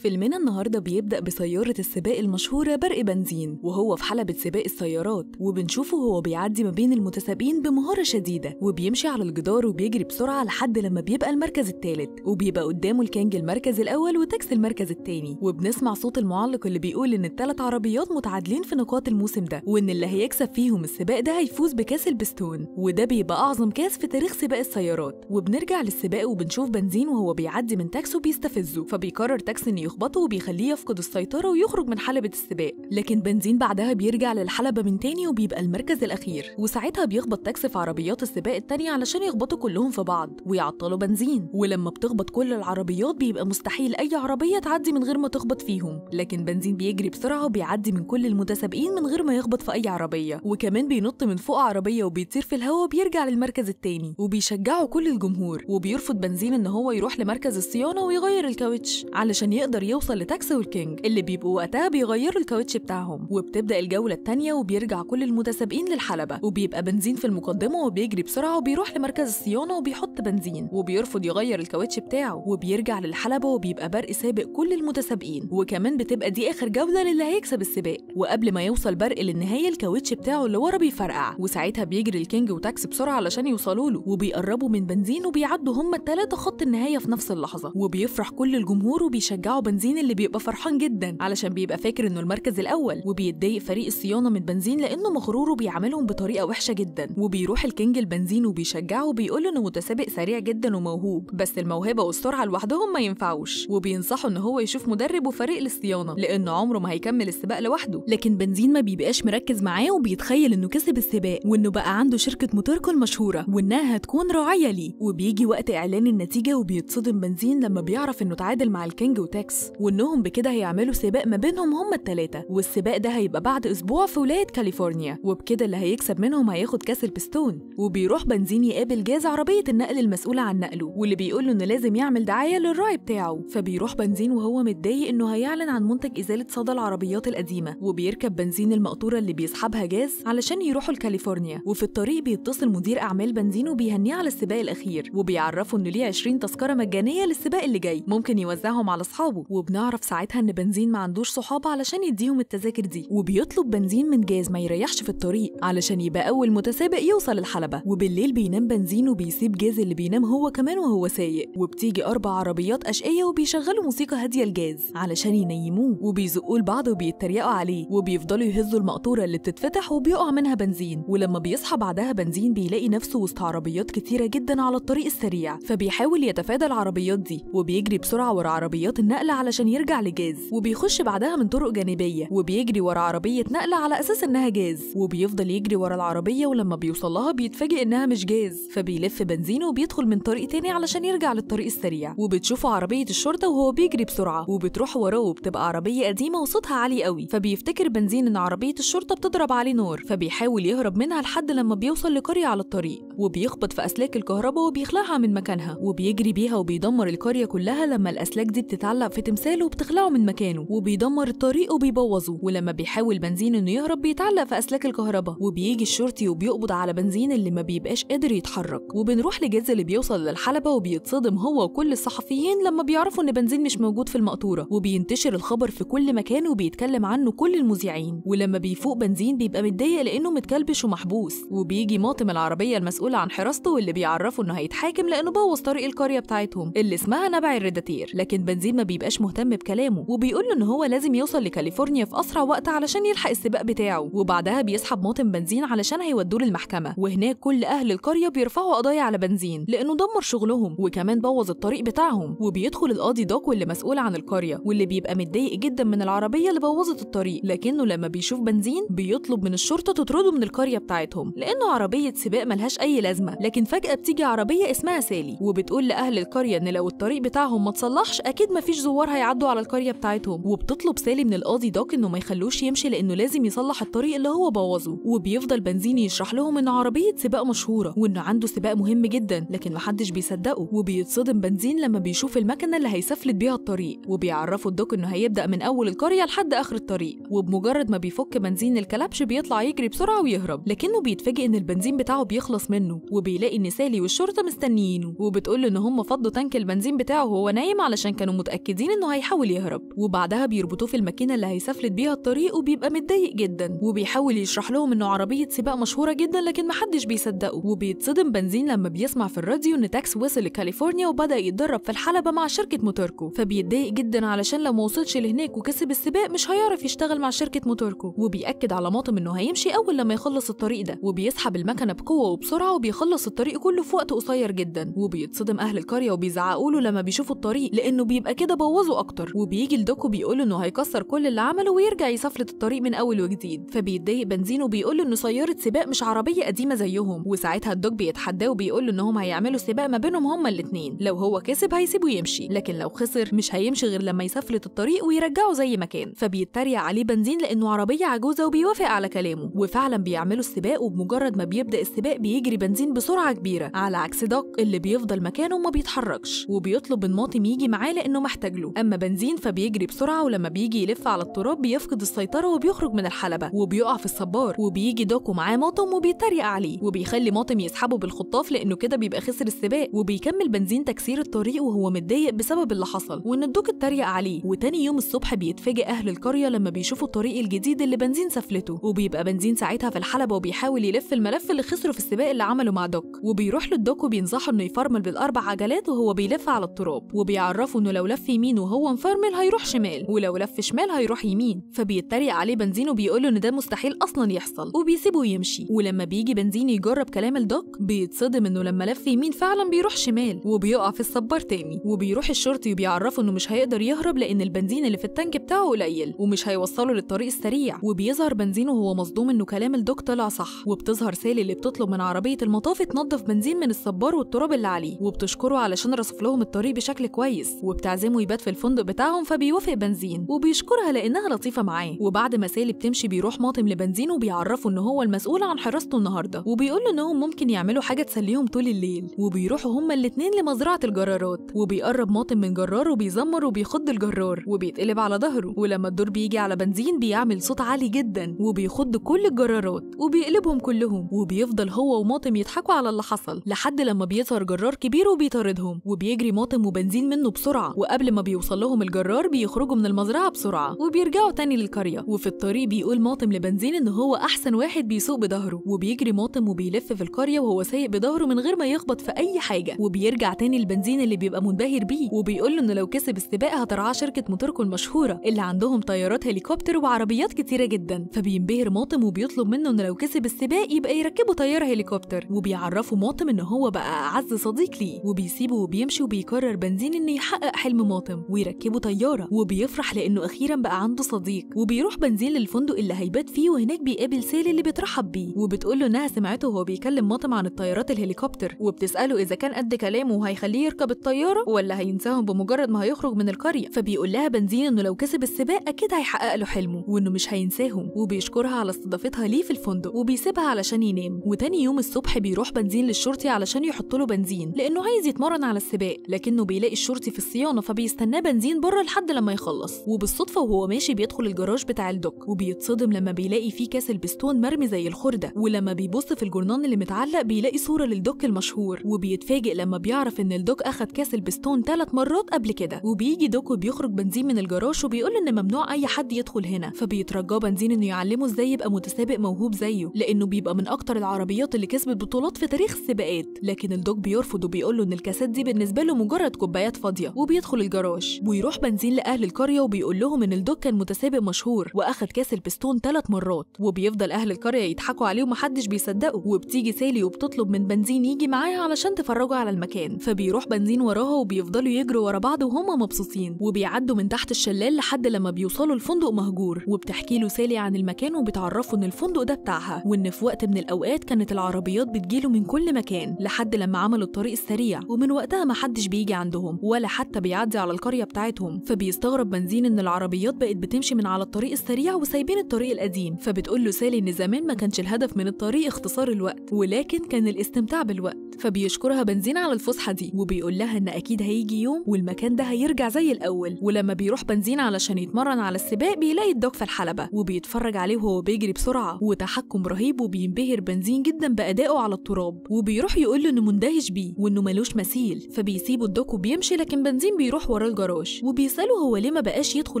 فيلمنا النهاردة بيبدأ بسيارة السباق المشهورة برق بنزين وهو في حلبة سباق السيارات وبنشوفه هو بيعدي ما بين المتسابقين بمهارة شديدة وبيمشي على الجدار وبيجري بسرعة لحد لما بيبقى المركز الثالث وبيبقى قدامه الكانج المركز الأول وتاكس المركز الثاني وبنسمع صوت المعلق اللي بيقول إن الثلاث عربيات متعادلين في نقاط الموسم ده وإن اللي هيكسب فيهم السباق ده هيفوز بكاس البستون وده بيبقى أعظم كاس في تاريخ سباق السيارات وبنرجع للسباق وبنشوف بنزين وهو بيعدي من تاكس وبيستفزه فبيقرر تاكس بيخبطه وبيخليه يفقد السيطرة ويخرج من حلبة السباق لكن بنزين بعدها بيرجع للحلبة من تاني وبيبقى المركز الأخير وساعتها بيخبط تاكسي في عربيات السباق التانية علشان يخبطوا كلهم في بعض ويعطلوا بنزين ولما بتخبط كل العربيات بيبقى مستحيل أي عربية تعدي من غير ما تخبط فيهم لكن بنزين بيجري بسرعة وبيعدي من كل المتسابقين من غير ما يخبط في أي عربية وكمان بينط من فوق عربية وبيطير في الهواء وبيرجع للمركز التاني وبيشجعه كل الجمهور وبيرفض بنزين إن هو يروح لمركز الصيانة ويغير الكاوتش علشان يقدر بيقدر يوصل لتاكسي والكينج اللي بيبقوا وقتها بيغيروا الكاوتش بتاعهم وبتبدا الجوله الثانيه وبيرجع كل المتسابقين للحلبه وبيبقى بنزين في المقدمه وبيجري بسرعه وبيروح لمركز الصيانه وبيحط بنزين وبيرفض يغير الكاوتش بتاعه وبيرجع للحلبه وبيبقى برق سابق كل المتسابقين وكمان بتبقى دي اخر جوله للي هيكسب السباق وقبل ما يوصل برق للنهايه الكاوتش بتاعه اللي ورا بيفرقع وساعتها بيجري الكينج وتاكسي بسرعه علشان يوصلوا له وبيقربوا من بنزين وبيعدوا هما الثلاثه خط النهايه في نفس اللحظه وبيفرح كل الجمهور وبيشجعوا بنزين اللي بيبقى فرحان جدا علشان بيبقى فاكر انه المركز الاول وبيتضايق فريق الصيانه من بنزين لانه مغروره بيعاملهم بطريقه وحشه جدا وبيروح الكينج البنزين وبيشجعه وبيقول انه متسابق سريع جدا وموهوب بس الموهبه والسرعه لوحدهم ما ينفعوش وبينصحه ان هو يشوف مدرب وفريق للصيانه لان عمره ما هيكمل السباق لوحده لكن بنزين ما بيبقاش مركز معاه وبيتخيل انه كسب السباق وانه بقى عنده شركه موتوركو المشهوره وانها هتكون راعيه ليه وبيجي وقت اعلان النتيجه وبيتصدم بنزين لما بيعرف انه تعادل مع الكينج وتاكس وانهم بكده هيعملوا سباق ما بينهم هما التلاتة والسباق ده هيبقى بعد اسبوع في ولايه كاليفورنيا وبكده اللي هيكسب منهم هياخد كاس البستون وبيروح بنزين يقابل جاز عربيه النقل المسؤوله عن نقله واللي بيقول له انه لازم يعمل دعايه للراي بتاعه فبيروح بنزين وهو متضايق انه هيعلن عن منتج ازاله صدى العربيات القديمه وبيركب بنزين المقطوره اللي بيسحبها جاز علشان يروحوا لكاليفورنيا وفي الطريق بيتصل مدير اعمال بنزين وبيهنيه على السباق الاخير وبيعرفه انه ليه 20 تذكره مجانيه للسباق اللي جاي ممكن يوزعهم على اصحابه وبنعرف ساعتها ان بنزين ما عندوش صحاب علشان يديهم التذاكر دي وبيطلب بنزين من جاز ما يريحش في الطريق علشان يبقى اول متسابق يوصل الحلبة وبالليل بينام بنزين وبيسيب جاز اللي بينام هو كمان وهو سايق وبتيجي اربع عربيات اشقية وبيشغلوا موسيقى هادية لجاز علشان ينيموه وبيزقوا لبعض وبيتريقوا عليه وبيفضلوا يهزوا المقطورة اللي بتتفتح وبيقع منها بنزين ولما بيصحى بعدها بنزين بيلاقي نفسه وسط عربيات كتيرة جدا على الطريق السريع فبيحاول يتفادى العربيات دي وبيجري بسرعة ورا عربيات النقل علشان يرجع لجاز وبيخش بعدها من طرق جانبيه وبيجري ورا عربيه نقل على اساس انها جاز وبيفضل يجري ورا العربيه ولما بيوصل لها بيتفاجئ انها مش جاز فبيلف بنزينه وبيدخل من طريق تاني علشان يرجع للطريق السريع وبتشوفه عربيه الشرطه وهو بيجري بسرعه وبتروح وراه وبتبقى عربيه قديمه وصوتها عالي قوي فبيفتكر بنزين ان عربيه الشرطه بتضرب عليه نار فبيحاول يهرب منها لحد لما بيوصل لقريه على الطريق وبيخبط في اسلاك الكهرباء وبيخلعها من مكانها وبيجري بيها وبيدمر القريه كلها لما الاسلاك دي بتتعلق في تمثاله بتخلعه من مكانه وبيدمر الطريق وبيبوظه ولما بيحاول بنزين انه يهرب بيتعلق في اسلاك الكهرباء وبيجي الشرطي وبيقبض على بنزين اللي ما بيبقاش قادر يتحرك وبنروح لجاز اللي بيوصل للحلبة وبيتصدم هو وكل الصحفيين لما بيعرفوا ان بنزين مش موجود في المقطورة وبينتشر الخبر في كل مكان وبيتكلم عنه كل المذيعين ولما بيفوق بنزين بيبقى متضايق لانه متكلبش ومحبوس وبيجي ماطم العربية المسؤولة عن حراسته واللي بيعرفه انه هيتحاكم لانه بوظ طريق القرية بتاعتهم اللي اسمها نبع الرداتير لكن بنزين ما بيبقى بقاش مهتم بكلامه وبيقول له ان هو لازم يوصل لكاليفورنيا في اسرع وقت علشان يلحق السباق بتاعه وبعدها بيسحب موطن بنزين علشان هيودوه للمحكمه وهناك كل اهل القريه بيرفعوا قضايا على بنزين لانه دمر شغلهم وكمان بوظ الطريق بتاعهم وبيدخل القاضي داك واللي مسؤول عن القريه واللي بيبقى متضايق جدا من العربيه اللي بوظت الطريق لكنه لما بيشوف بنزين بيطلب من الشرطه تطرده من القريه بتاعتهم لانه عربيه سباق ملهاش اي لازمه لكن فجاه بتيجي عربيه اسمها سالي وبتقول لاهل القريه ان لو الطريق بتاعهم ما اتصلحش اكيد مفيش زوار الثوار هيعدوا على القريه بتاعتهم وبتطلب سالي من القاضي دوك انه ما يخلوش يمشي لانه لازم يصلح الطريق اللي هو بوظه وبيفضل بنزيني يشرح لهم ان عربيه سباق مشهوره وانه عنده سباق مهم جدا لكن محدش بيصدقه وبيتصدم بنزين لما بيشوف المكنه اللي هيسفلت بيها الطريق وبيعرفوا الدوك انه هيبدا من اول القريه لحد اخر الطريق وبمجرد ما بيفك بنزين الكلبش بيطلع يجري بسرعه ويهرب لكنه بيتفاجئ ان البنزين بتاعه بيخلص منه وبيلاقي ان سالي والشرطه مستنيينه وبتقول ان هم فضوا تانك البنزين بتاعه وهو نايم علشان كانوا متاكدين فاكرين انه هيحاول يهرب وبعدها بيربطوه في الماكينه اللي هيسفلت بيها الطريق وبيبقى متضايق جدا وبيحاول يشرح لهم انه عربيه سباق مشهوره جدا لكن محدش بيصدقه وبيتصدم بنزين لما بيسمع في الراديو ان تاكس وصل لكاليفورنيا وبدا يتدرب في الحلبه مع شركه موتوركو فبيتضايق جدا علشان لو ما وصلش لهناك وكسب السباق مش هيعرف يشتغل مع شركه موتوركو وبياكد على ماطم انه هيمشي اول لما يخلص الطريق ده وبيسحب المكنه بقوه وبسرعه وبيخلص الطريق كله في وقت قصير جدا وبيتصدم اهل القريه وبيزعقوا له لما بيشوفوا الطريق لانه بيبقى كده بيبوظوا اكتر وبيجي لدوكو بيقول له انه هيكسر كل اللي عمله ويرجع يسفلت الطريق من اول وجديد فبيتضايق بنزينو بيقول له ان سياره سباق مش عربيه قديمه زيهم وساعتها الدوك بيتحداه وبيقول له انهم هيعملوا سباق ما بينهم هما الاثنين لو هو كسب هيسيبه يمشي لكن لو خسر مش هيمشي غير لما يسفلت الطريق ويرجعه زي ما كان فبيتريق عليه بنزين لانه عربيه عجوزه وبيوافق على كلامه وفعلا بيعملوا السباق وبمجرد ما بيبدا السباق بيجري بنزين بسرعه كبيره على عكس دوك اللي بيفضل مكانه وما بيتحركش وبيطلب من ماطم يجي معاه لانه محتاج له اما بنزين فبيجري بسرعه ولما بيجي يلف على التراب بيفقد السيطره وبيخرج من الحلبه وبيقع في الصبار وبيجي دوكو معاه ماطم وبيتريق عليه وبيخلي ماطم يسحبه بالخطاف لانه كده بيبقى خسر السباق وبيكمل بنزين تكسير الطريق وهو متضايق بسبب اللي حصل وان الدوك اتريق عليه وتاني يوم الصبح بيتفاجئ اهل القريه لما بيشوفوا الطريق الجديد اللي بنزين سفلته وبيبقى بنزين ساعتها في الحلبه وبيحاول يلف الملف اللي خسره في السباق اللي عمله مع دوك وبيروح للدوك وبينصحه انه يفرمل بالاربع عجلات وهو بيلف على التراب وبيعرفه انه لو لف يمين إنه هو مفرمل هيروح شمال ولو لف شمال هيروح يمين فبيتريق عليه بنزين وبيقول له إن ده مستحيل أصلا يحصل وبيسيبه يمشي ولما بيجي بنزين يجرب كلام الدوك بيتصدم إنه لما لف يمين فعلا بيروح شمال وبيقع في الصبار تاني وبيروح الشرطي وبيعرفه إنه مش هيقدر يهرب لأن البنزين اللي في التانك بتاعه قليل ومش هيوصله للطريق السريع وبيظهر بنزين وهو مصدوم إنه كلام الدوك طلع صح وبتظهر سالي اللي بتطلب من عربية المطافي تنظف بنزين من الصبار والتراب اللي عليه وبتشكره علشان رصف لهم الطريق بشكل كويس وبتعزمه يبات في في الفندق بتاعهم فبيوافق بنزين وبيشكرها لانها لطيفه معاه وبعد ما سالي بتمشي بيروح ماطم لبنزين وبيعرفه ان هو المسؤول عن حراسته النهارده وبيقول له انهم ممكن يعملوا حاجه تسليهم طول الليل وبيروحوا هما الاتنين لمزرعه الجرارات وبيقرب ماطم من جرار وبيزمر وبيخض الجرار وبيتقلب على ظهره ولما الدور بيجي على بنزين بيعمل صوت عالي جدا وبيخض كل الجرارات وبيقلبهم كلهم وبيفضل هو وماطم يضحكوا على اللي حصل لحد لما بيظهر جرار كبير وبيطاردهم وبيجري ماطم وبنزين منه بسرعه وقبل ما بيوصل بيوصل لهم الجرار بيخرجوا من المزرعة بسرعة وبيرجعوا تاني للقرية وفي الطريق بيقول ماطم لبنزين إن هو أحسن واحد بيسوق بظهره وبيجري ماطم وبيلف في القرية وهو سايق بظهره من غير ما يخبط في أي حاجة وبيرجع تاني لبنزين اللي بيبقى منبهر بيه وبيقول له إنه لو كسب السباق هترعاه شركة موتوركو المشهورة اللي عندهم طيارات هليكوبتر وعربيات كتيرة جدا فبينبهر ماطم وبيطلب منه إنه لو كسب السباق يبقى يركبه طيارة هليكوبتر وبيعرفه ماطم إن هو بقى أعز صديق ليه وبيسيبه وبيمشي وبيكرر بنزين إنه يحقق حلم ماطم ويركبوا طياره وبيفرح لانه اخيرا بقى عنده صديق وبيروح بنزين للفندق اللي هيبات فيه وهناك بيقابل سالي اللي بترحب بيه وبتقول له انها سمعته وهو بيكلم ماطم عن الطيارات الهليكوبتر وبتساله اذا كان قد كلامه وهيخليه يركب الطياره ولا هينساهم بمجرد ما هيخرج من القريه فبيقول لها بنزين انه لو كسب السباق اكيد هيحقق له حلمه وانه مش هينساهم وبيشكرها على استضافتها ليه في الفندق وبيسيبها علشان ينام وتاني يوم الصبح بيروح بنزين للشرطي علشان يحط له بنزين لانه عايز يتمرن على السباق لكنه بيلاقي الشرطي في الصيانه فبيستنى استناه بنزين بره لحد لما يخلص وبالصدفه وهو ماشي بيدخل الجراج بتاع الدوك وبيتصدم لما بيلاقي فيه كاس البستون مرمي زي الخرده ولما بيبص في الجورنان اللي متعلق بيلاقي صوره للدوك المشهور وبيتفاجئ لما بيعرف ان الدوك اخد كاس البستون ثلاث مرات قبل كده وبيجي دوك وبيخرج بنزين من الجراج وبيقول ان ممنوع اي حد يدخل هنا فبيترجاه بنزين انه يعلمه ازاي يبقى متسابق موهوب زيه لانه بيبقى من اكتر العربيات اللي كسبت بطولات في تاريخ السباقات لكن الدوك بيرفض وبيقول له ان الكاسات دي بالنسبه له مجرد كوبايات فاضيه وبيدخل الجراج النقاش ويروح بنزين لأهل القرية وبيقول لهم إن الدوك كان متسابق مشهور وأخد كاس البستون ثلاث مرات وبيفضل أهل القرية يضحكوا عليه ومحدش بيصدقه وبتيجي سالي وبتطلب من بنزين يجي معاها علشان تفرجوا على المكان فبيروح بنزين وراها وبيفضلوا يجروا ورا بعض وهما مبسوطين وبيعدوا من تحت الشلال لحد لما بيوصلوا الفندق مهجور وبتحكي له سالي عن المكان وبتعرفه إن الفندق ده بتاعها وإن في وقت من الأوقات كانت العربيات بتجيله من كل مكان لحد لما عملوا الطريق السريع ومن وقتها محدش بيجي عندهم ولا حتى بيعدي على القرية القرية بتاعتهم فبيستغرب بنزين إن العربيات بقت بتمشي من على الطريق السريع وسايبين الطريق القديم فبتقول له سالي إن زمان ما كانش الهدف من الطريق اختصار الوقت ولكن كان الاستمتاع بالوقت فبيشكرها بنزين على الفسحة دي وبيقول لها إن أكيد هيجي يوم والمكان ده هيرجع زي الأول ولما بيروح بنزين علشان يتمرن على السباق بيلاقي الدوق في الحلبة وبيتفرج عليه وهو بيجري بسرعة وتحكم رهيب وبينبهر بنزين جدا بأدائه على التراب وبيروح يقول له إنه مندهش بيه وإنه ملوش مثيل فبيسيبه الدوق وبيمشي لكن بنزين بيروح وراه جراش وبيساله هو ليه ما بقاش يدخل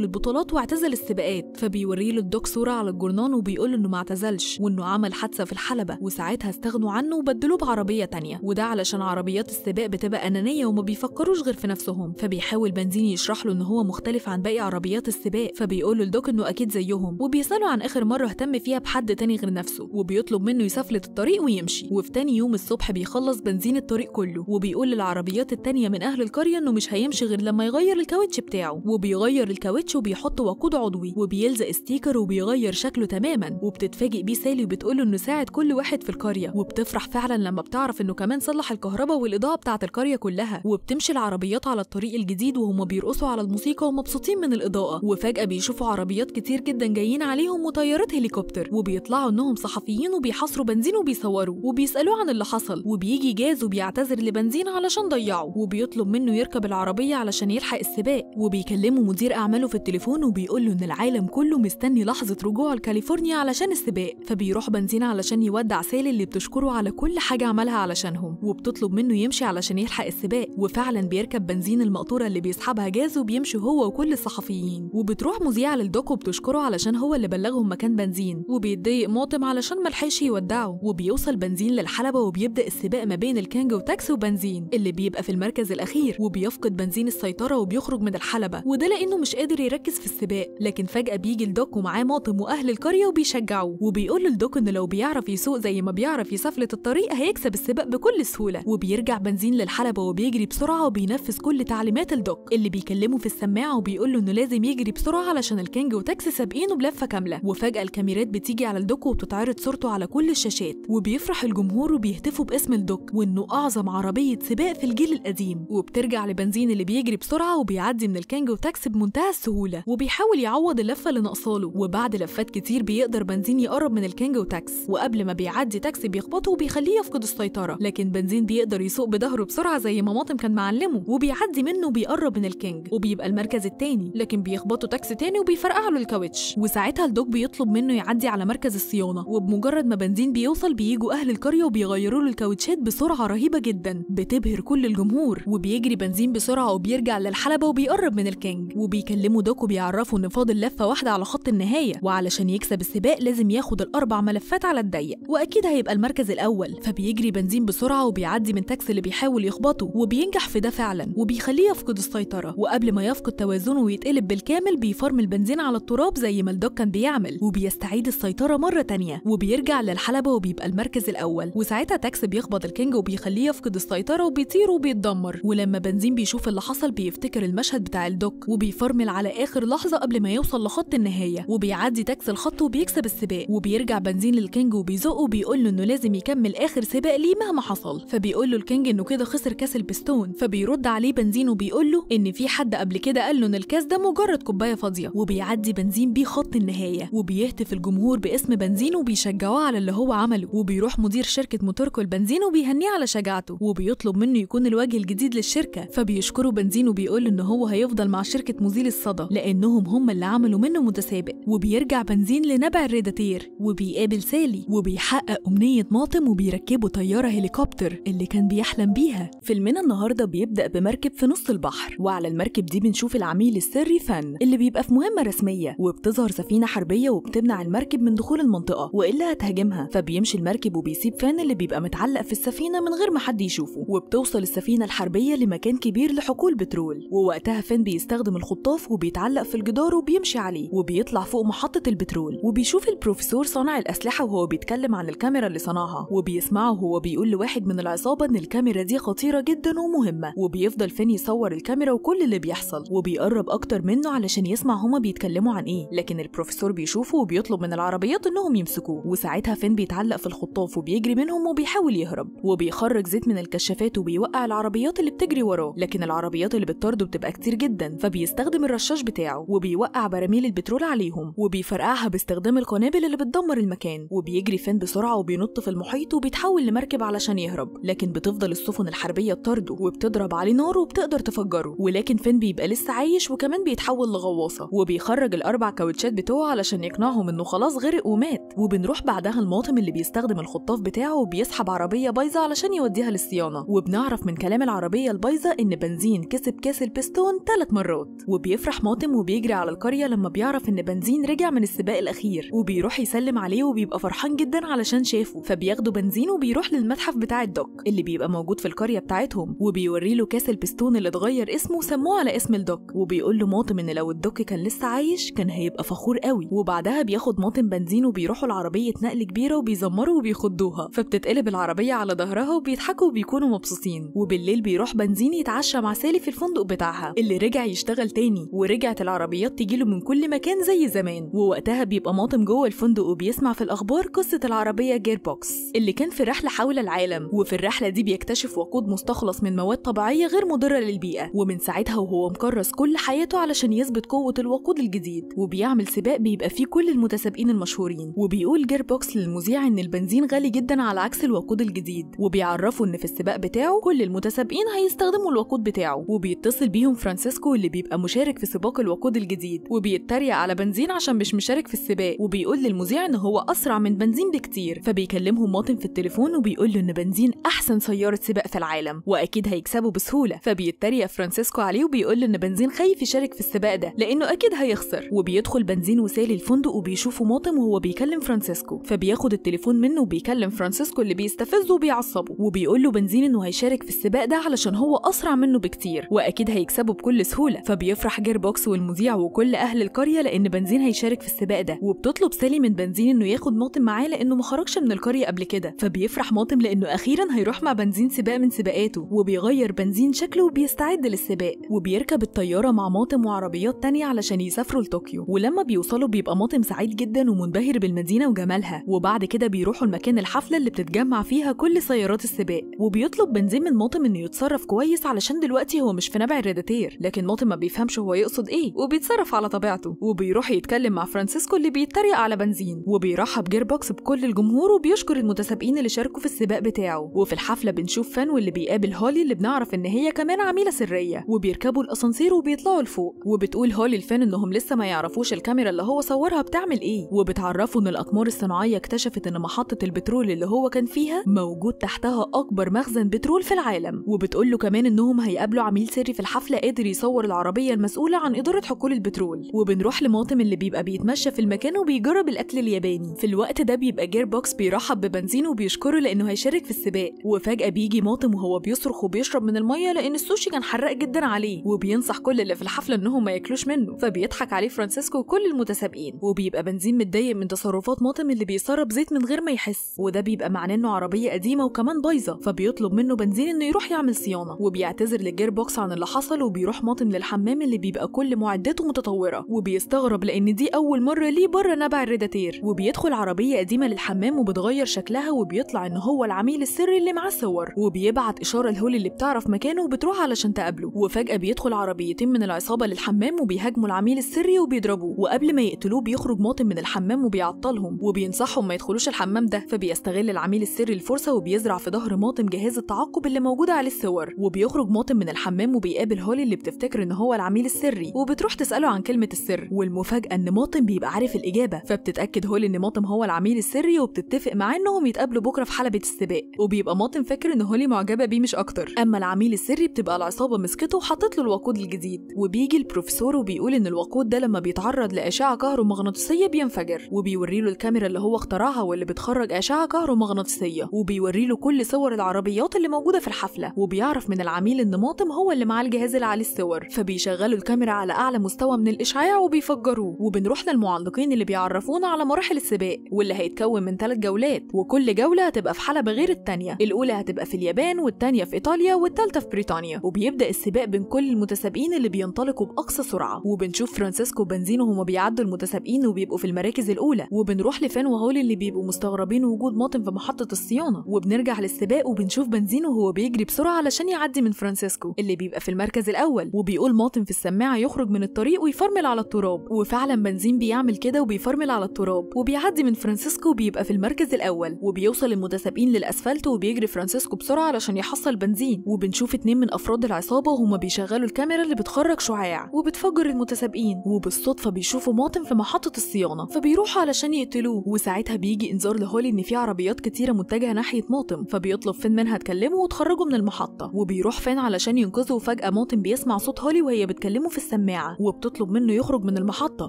البطولات واعتزل السباقات فبيوري له الدوك صوره على الجرنان وبيقول انه ما اعتزلش وانه عمل حادثه في الحلبه وساعتها استغنوا عنه وبدلوه بعربيه تانية وده علشان عربيات السباق بتبقى انانيه وما بيفكروش غير في نفسهم فبيحاول بنزين يشرح له ان هو مختلف عن باقي عربيات السباق فبيقول له الدوك انه اكيد زيهم وبيساله عن اخر مره اهتم فيها بحد تاني غير نفسه وبيطلب منه يسفلت الطريق ويمشي وفي تاني يوم الصبح بيخلص بنزين الطريق كله وبيقول للعربيات التانية من اهل القريه انه مش هيمشي غير لما يغير بيغير الكاوتش بتاعه وبيغير الكاوتش وبيحط وقود عضوي وبيلزق ستيكر وبيغير شكله تماما وبتتفاجئ بيه سالي وبتقوله انه ساعد كل واحد في القريه وبتفرح فعلا لما بتعرف انه كمان صلح الكهرباء والاضاءه بتاعه القريه كلها وبتمشي العربيات على الطريق الجديد وهم بيرقصوا على الموسيقى ومبسوطين من الاضاءه وفجاه بيشوفوا عربيات كتير جدا جايين عليهم وطيارات هليكوبتر وبيطلعوا انهم صحفيين وبيحاصروا بنزين وبيصوروا وبيسالوه عن اللي حصل وبيجي جاز وبيعتذر لبنزين علشان ضيعه وبيطلب منه يركب العربيه علشان يلحق السباق وبيكلمه مدير أعماله في التليفون وبيقول له إن العالم كله مستني لحظة رجوعه لكاليفورنيا علشان السباق فبيروح بنزين علشان يودع سالي اللي بتشكره على كل حاجة عملها علشانهم وبتطلب منه يمشي علشان يلحق السباق وفعلا بيركب بنزين المقطورة اللي بيسحبها جاز وبيمشي هو وكل الصحفيين وبتروح مذيعة للدوك وبتشكره علشان هو اللي بلغهم مكان بنزين وبيتضايق ماطم علشان لحقش يودعه وبيوصل بنزين للحلبة وبيبدأ السباق ما بين الكانج وتاكسي وبنزين اللي بيبقى في المركز الأخير وبيفقد بنزين السيطرة بيخرج من الحلبة وده لأنه مش قادر يركز في السباق لكن فجأة بيجي لدوك ومعاه ماطم وأهل القرية وبيشجعوه وبيقول لدوك إن لو بيعرف يسوق زي ما بيعرف يسفلة الطريق هيكسب السباق بكل سهولة وبيرجع بنزين للحلبة وبيجري بسرعة وبينفذ كل تعليمات لدوك اللي بيكلمه في السماعة وبيقول له إنه لازم يجري بسرعة علشان الكينج وتاكس سابقينه بلفة كاملة وفجأة الكاميرات بتيجي على لدوك وبتتعرض صورته على كل الشاشات وبيفرح الجمهور وبيهتفوا باسم لدوك وإنه أعظم عربية سباق في الجيل القديم وبترجع لبنزين اللي بيجري بسرعة وبيعدي من الكنج وتاكس بمنتهى السهوله وبيحاول يعوض اللفه اللي ناقصاله وبعد لفات كتير بيقدر بنزين يقرب من الكنج وتاكس وقبل ما بيعدي تاكسي بيخبطه وبيخليه يفقد السيطره لكن بنزين بيقدر يسوق بظهره بسرعه زي ما ماطم كان معلمه وبيعدي منه وبيقرب من الكنج وبيبقى المركز التاني لكن بيخبطه تاكسي تاني وبيفرقع له الكاوتش وساعتها الدوج بيطلب منه يعدي على مركز الصيانه وبمجرد ما بنزين بيوصل بييجوا اهل القريه وبيغيروا له الكاوتشات بسرعه رهيبه جدا بتبهر كل الجمهور وبيجري بنزين بسرعه وبيرجع للحلقة الحلبة وبيقرب من الكينج وبيكلمه دوك وبيعرفه إن فاضل لفة واحدة على خط النهاية وعلشان يكسب السباق لازم ياخد الأربع ملفات على الضيق وأكيد هيبقى المركز الأول فبيجري بنزين بسرعة وبيعدي من تاكسي اللي بيحاول يخبطه وبينجح في ده فعلا وبيخليه يفقد السيطرة وقبل ما يفقد توازنه ويتقلب بالكامل بيفرم البنزين على التراب زي ما الدوك كان بيعمل وبيستعيد السيطرة مرة تانية وبيرجع للحلبة وبيبقى المركز الأول وساعتها تاكسي بيخبط الكينج وبيخليه يفقد السيطرة وبيطير وبيتدمر ولما بنزين بيشوف اللي حصل بيفتكر بيفتكر المشهد بتاع الدوك وبيفرمل على اخر لحظه قبل ما يوصل لخط النهايه وبيعدي تاكس الخط وبيكسب السباق وبيرجع بنزين للكينج وبيزقه وبيقول له انه لازم يكمل اخر سباق ليه مهما حصل فبيقول له الكينج انه كده خسر كاس البستون فبيرد عليه بنزين وبيقول له ان في حد قبل كده قال له ان الكاس ده مجرد كوبايه فاضيه وبيعدي بنزين بيه خط النهايه وبيهتف الجمهور باسم بنزين وبيشجعوه على اللي هو عمله وبيروح مدير شركه موتوركو البنزين وبيهنيه على شجاعته وبيطلب منه يكون الوجه الجديد للشركه فبيشكره بنزين وبيقول بيقول ان هو هيفضل مع شركه مزيل الصدى لانهم هم اللي عملوا منه متسابق وبيرجع بنزين لنبع الريداتير وبيقابل سالي وبيحقق امنيه ماطم وبيركبه طياره هليكوبتر اللي كان بيحلم بيها فيلمنا النهارده بيبدا بمركب في نص البحر وعلى المركب دي بنشوف العميل السري فن اللي بيبقى في مهمه رسميه وبتظهر سفينه حربيه وبتمنع المركب من دخول المنطقه والا هتهاجمها فبيمشي المركب وبيسيب فان اللي بيبقى متعلق في السفينه من غير ما حد يشوفه وبتوصل السفينه الحربيه لمكان كبير لحقول بترول ووقتها فين بيستخدم الخطاف وبيتعلق في الجدار وبيمشي عليه وبيطلع فوق محطة البترول وبيشوف البروفيسور صانع الأسلحة وهو بيتكلم عن الكاميرا اللي صنعها وبيسمعه وهو بيقول لواحد من العصابة إن الكاميرا دي خطيرة جدا ومهمة وبيفضل فين يصور الكاميرا وكل اللي بيحصل وبيقرب أكتر منه علشان يسمع هما بيتكلموا عن إيه لكن البروفيسور بيشوفه وبيطلب من العربيات إنهم يمسكوه وساعتها فين بيتعلق في الخطاف وبيجري منهم وبيحاول يهرب وبيخرج زيت من الكشافات وبيوقع العربيات اللي بتجري وراه لكن العربيات اللي بتطرد برضه بتبقى كتير جدا فبيستخدم الرشاش بتاعه وبيوقع براميل البترول عليهم وبيفرقعها باستخدام القنابل اللي بتدمر المكان وبيجري فين بسرعه وبينط في المحيط وبيتحول لمركب علشان يهرب لكن بتفضل السفن الحربيه تطارده وبتضرب عليه نار وبتقدر تفجره ولكن فين بيبقى لسه عايش وكمان بيتحول لغواصه وبيخرج الاربع كاوتشات بتوعه علشان يقنعهم انه خلاص غرق ومات وبنروح بعدها الماطم اللي بيستخدم الخطاف بتاعه وبيسحب عربيه بايظه علشان يوديها للصيانه وبنعرف من كلام العربيه البايظه ان بنزين كسب كاس البستون ثلاث مرات وبيفرح ماطم وبيجري على القرية لما بيعرف إن بنزين رجع من السباق الأخير وبيروح يسلم عليه وبيبقى فرحان جدا علشان شافه فبياخدوا بنزين وبيروح للمتحف بتاع الدوك اللي بيبقى موجود في القرية بتاعتهم وبيوري له كاس البستون اللي اتغير اسمه وسموه على اسم الدوك وبيقول له ماطم إن لو الدوك كان لسه عايش كان هيبقى فخور قوي وبعدها بياخد ماطم بنزين وبيروحوا لعربية نقل كبيرة وبيزمروا وبيخضوها فبتتقلب العربية على ظهرها وبيضحكوا وبيكونوا مبسوطين وبالليل بيروح بنزين يتعشى مع سالي في الفندق بتاعه بتاعها اللي رجع يشتغل تاني ورجعت العربيات تجيله من كل مكان زي زمان ووقتها بيبقى ماطم جوه الفندق وبيسمع في الاخبار قصه العربيه جير بوكس اللي كان في رحله حول العالم وفي الرحله دي بيكتشف وقود مستخلص من مواد طبيعيه غير مضره للبيئه ومن ساعتها وهو مكرس كل حياته علشان يثبت قوه الوقود الجديد وبيعمل سباق بيبقى فيه كل المتسابقين المشهورين وبيقول جير بوكس للمذيع ان البنزين غالي جدا على عكس الوقود الجديد وبيعرفه ان في السباق بتاعه كل المتسابقين هيستخدموا الوقود بتاعه وبيتصل بيهم فرانسيسكو اللي بيبقى مشارك في سباق الوقود الجديد وبيتريق على بنزين عشان مش مشارك في السباق وبيقول للمذيع ان هو اسرع من بنزين بكتير فبيكلمهم ماطن في التليفون وبيقول له ان بنزين احسن سياره سباق في العالم واكيد هيكسبه بسهوله فبيتريق فرانسيسكو عليه وبيقول له ان بنزين خايف يشارك في السباق ده لانه اكيد هيخسر وبيدخل بنزين وسالي الفندق وبيشوفه ماطم وهو بيكلم فرانسيسكو فبياخد التليفون منه وبيكلم فرانسيسكو اللي بيستفزه وبيعصبه وبيقول له بنزين انه هيشارك في السباق ده علشان هو اسرع منه بكتير واكيد هيكسبه هيكسبوا بكل سهولة فبيفرح جير بوكس والمذيع وكل أهل القرية لأن بنزين هيشارك في السباق ده وبتطلب سالي من بنزين إنه ياخد ماطم معاه لأنه ما خرجش من القرية قبل كده فبيفرح ماطم لأنه أخيرا هيروح مع بنزين سباق من سباقاته وبيغير بنزين شكله وبيستعد للسباق وبيركب الطيارة مع ماطم وعربيات تانية علشان يسافروا لطوكيو ولما بيوصلوا بيبقى ماطم سعيد جدا ومنبهر بالمدينة وجمالها وبعد كده بيروحوا المكان الحفلة اللي بتتجمع فيها كل سيارات السباق وبيطلب بنزين من ماطم إنه يتصرف كويس علشان دلوقتي هو مش في نبع الريداتير لكن موتي ما بيفهمش هو يقصد ايه وبيتصرف على طبيعته وبيروح يتكلم مع فرانسيسكو اللي بيتريق على بنزين وبيرحب جيربوكس بكل الجمهور وبيشكر المتسابقين اللي شاركوا في السباق بتاعه وفي الحفله بنشوف فان واللي بيقابل هولي اللي بنعرف ان هي كمان عميله سريه وبيركبوا الاسانسير وبيطلعوا لفوق وبتقول هولي لفان انهم لسه ما يعرفوش الكاميرا اللي هو صورها بتعمل ايه وبتعرفه ان الاقمار الصناعيه اكتشفت ان محطه البترول اللي هو كان فيها موجود تحتها اكبر مخزن بترول في العالم وبتقول له كمان انهم هيقابلوا عميل سري في الحفلة قادر يصور العربية المسؤولة عن إدارة حقول البترول وبنروح لماطم اللي بيبقى بيتمشى في المكان وبيجرب الأكل الياباني في الوقت ده بيبقى جير بوكس بيرحب ببنزين وبيشكره لأنه هيشارك في السباق وفجأة بيجي ماطم وهو بيصرخ وبيشرب من المية لأن السوشي كان حرق جدا عليه وبينصح كل اللي في الحفلة إنهم ما ياكلوش منه فبيضحك عليه فرانسيسكو وكل المتسابقين وبيبقى بنزين متضايق من تصرفات ماطم اللي بيسرب زيت من غير ما يحس وده بيبقى معناه إنه عربية قديمة وكمان بايظة فبيطلب منه بنزين إنه يروح يعمل صيانة وبيعتذر لجير بوكس عن اللي حصل وبيروح ماطم للحمام اللي بيبقى كل معداته متطوره وبيستغرب لان دي اول مره ليه بره نبع الريداتير وبيدخل عربيه قديمه للحمام وبتغير شكلها وبيطلع ان هو العميل السري اللي معاه الصور وبيبعت اشاره لهولي اللي بتعرف مكانه وبتروح علشان تقابله وفجاه بيدخل عربيتين من العصابه للحمام وبيهاجموا العميل السري وبيضربوه وقبل ما يقتلوه بيخرج ماطم من الحمام وبيعطلهم وبينصحهم ما يدخلوش الحمام ده فبيستغل العميل السري الفرصه وبيزرع في ظهر ماطم جهاز التعقب اللي موجود على الصور وبيخرج ماطم من الحمام وبيقابل صاحب الهول اللي بتفتكر ان هو العميل السري وبتروح تساله عن كلمه السر والمفاجاه ان ماطم بيبقى عارف الاجابه فبتتاكد هول ان ماطم هو العميل السري وبتتفق معاه انهم يتقابلوا بكره في حلبه السباق وبيبقى ماطم فاكر ان هولي معجبه بيه مش اكتر اما العميل السري بتبقى العصابه مسكته وحطت له الوقود الجديد وبيجي البروفيسور وبيقول ان الوقود ده لما بيتعرض لاشعه كهرومغناطيسيه بينفجر وبيوري له الكاميرا اللي هو اخترعها واللي بتخرج اشعه كهرومغناطيسيه وبيوري له كل صور العربيات اللي موجوده في الحفله وبيعرف من العميل ان ماطم هو اللي معاه الجهاز عليه الصور فبيشغلوا الكاميرا على اعلى مستوى من الاشعاع وبيفجروه وبنروح للمعلقين اللي بيعرفونا على مراحل السباق واللي هيتكون من ثلاث جولات وكل جوله هتبقى في حلبه غير الثانيه الاولى هتبقى في اليابان والثانيه في ايطاليا والثالثه في بريطانيا وبيبدا السباق بين كل المتسابقين اللي بينطلقوا باقصى سرعه وبنشوف فرانسيسكو بنزينو وهما بيعدوا المتسابقين وبيبقوا في المراكز الاولى وبنروح لفان وهول اللي بيبقوا مستغربين وجود ماطن في محطه الصيانه وبنرجع للسباق وبنشوف بنزينو وهو بيجري بسرعه علشان يعدي من فرانسيسكو اللي بيبقى في المركز المركز الاول وبيقول ماطم في السماعه يخرج من الطريق ويفرمل على التراب وفعلا بنزين بيعمل كده وبيفرمل على التراب وبيعدي من فرانسيسكو وبيبقى في المركز الاول وبيوصل المتسابقين للاسفلت وبيجري فرانسيسكو بسرعه علشان يحصل بنزين وبنشوف اتنين من افراد العصابه وهما بيشغلوا الكاميرا اللي بتخرج شعاع وبتفجر المتسابقين وبالصدفه بيشوفوا ماطم في محطه الصيانه فبيروحوا علشان يقتلوه وساعتها بيجي انذار لهولي ان في عربيات كتيره متجهه ناحيه ماطم فبيطلب فين منها تكلمه وتخرجه من المحطه وبيروح فين علشان ينقذه وفجاه ماطم بيسمع صوت هولي وهي بتكلمه في السماعه وبتطلب منه يخرج من المحطه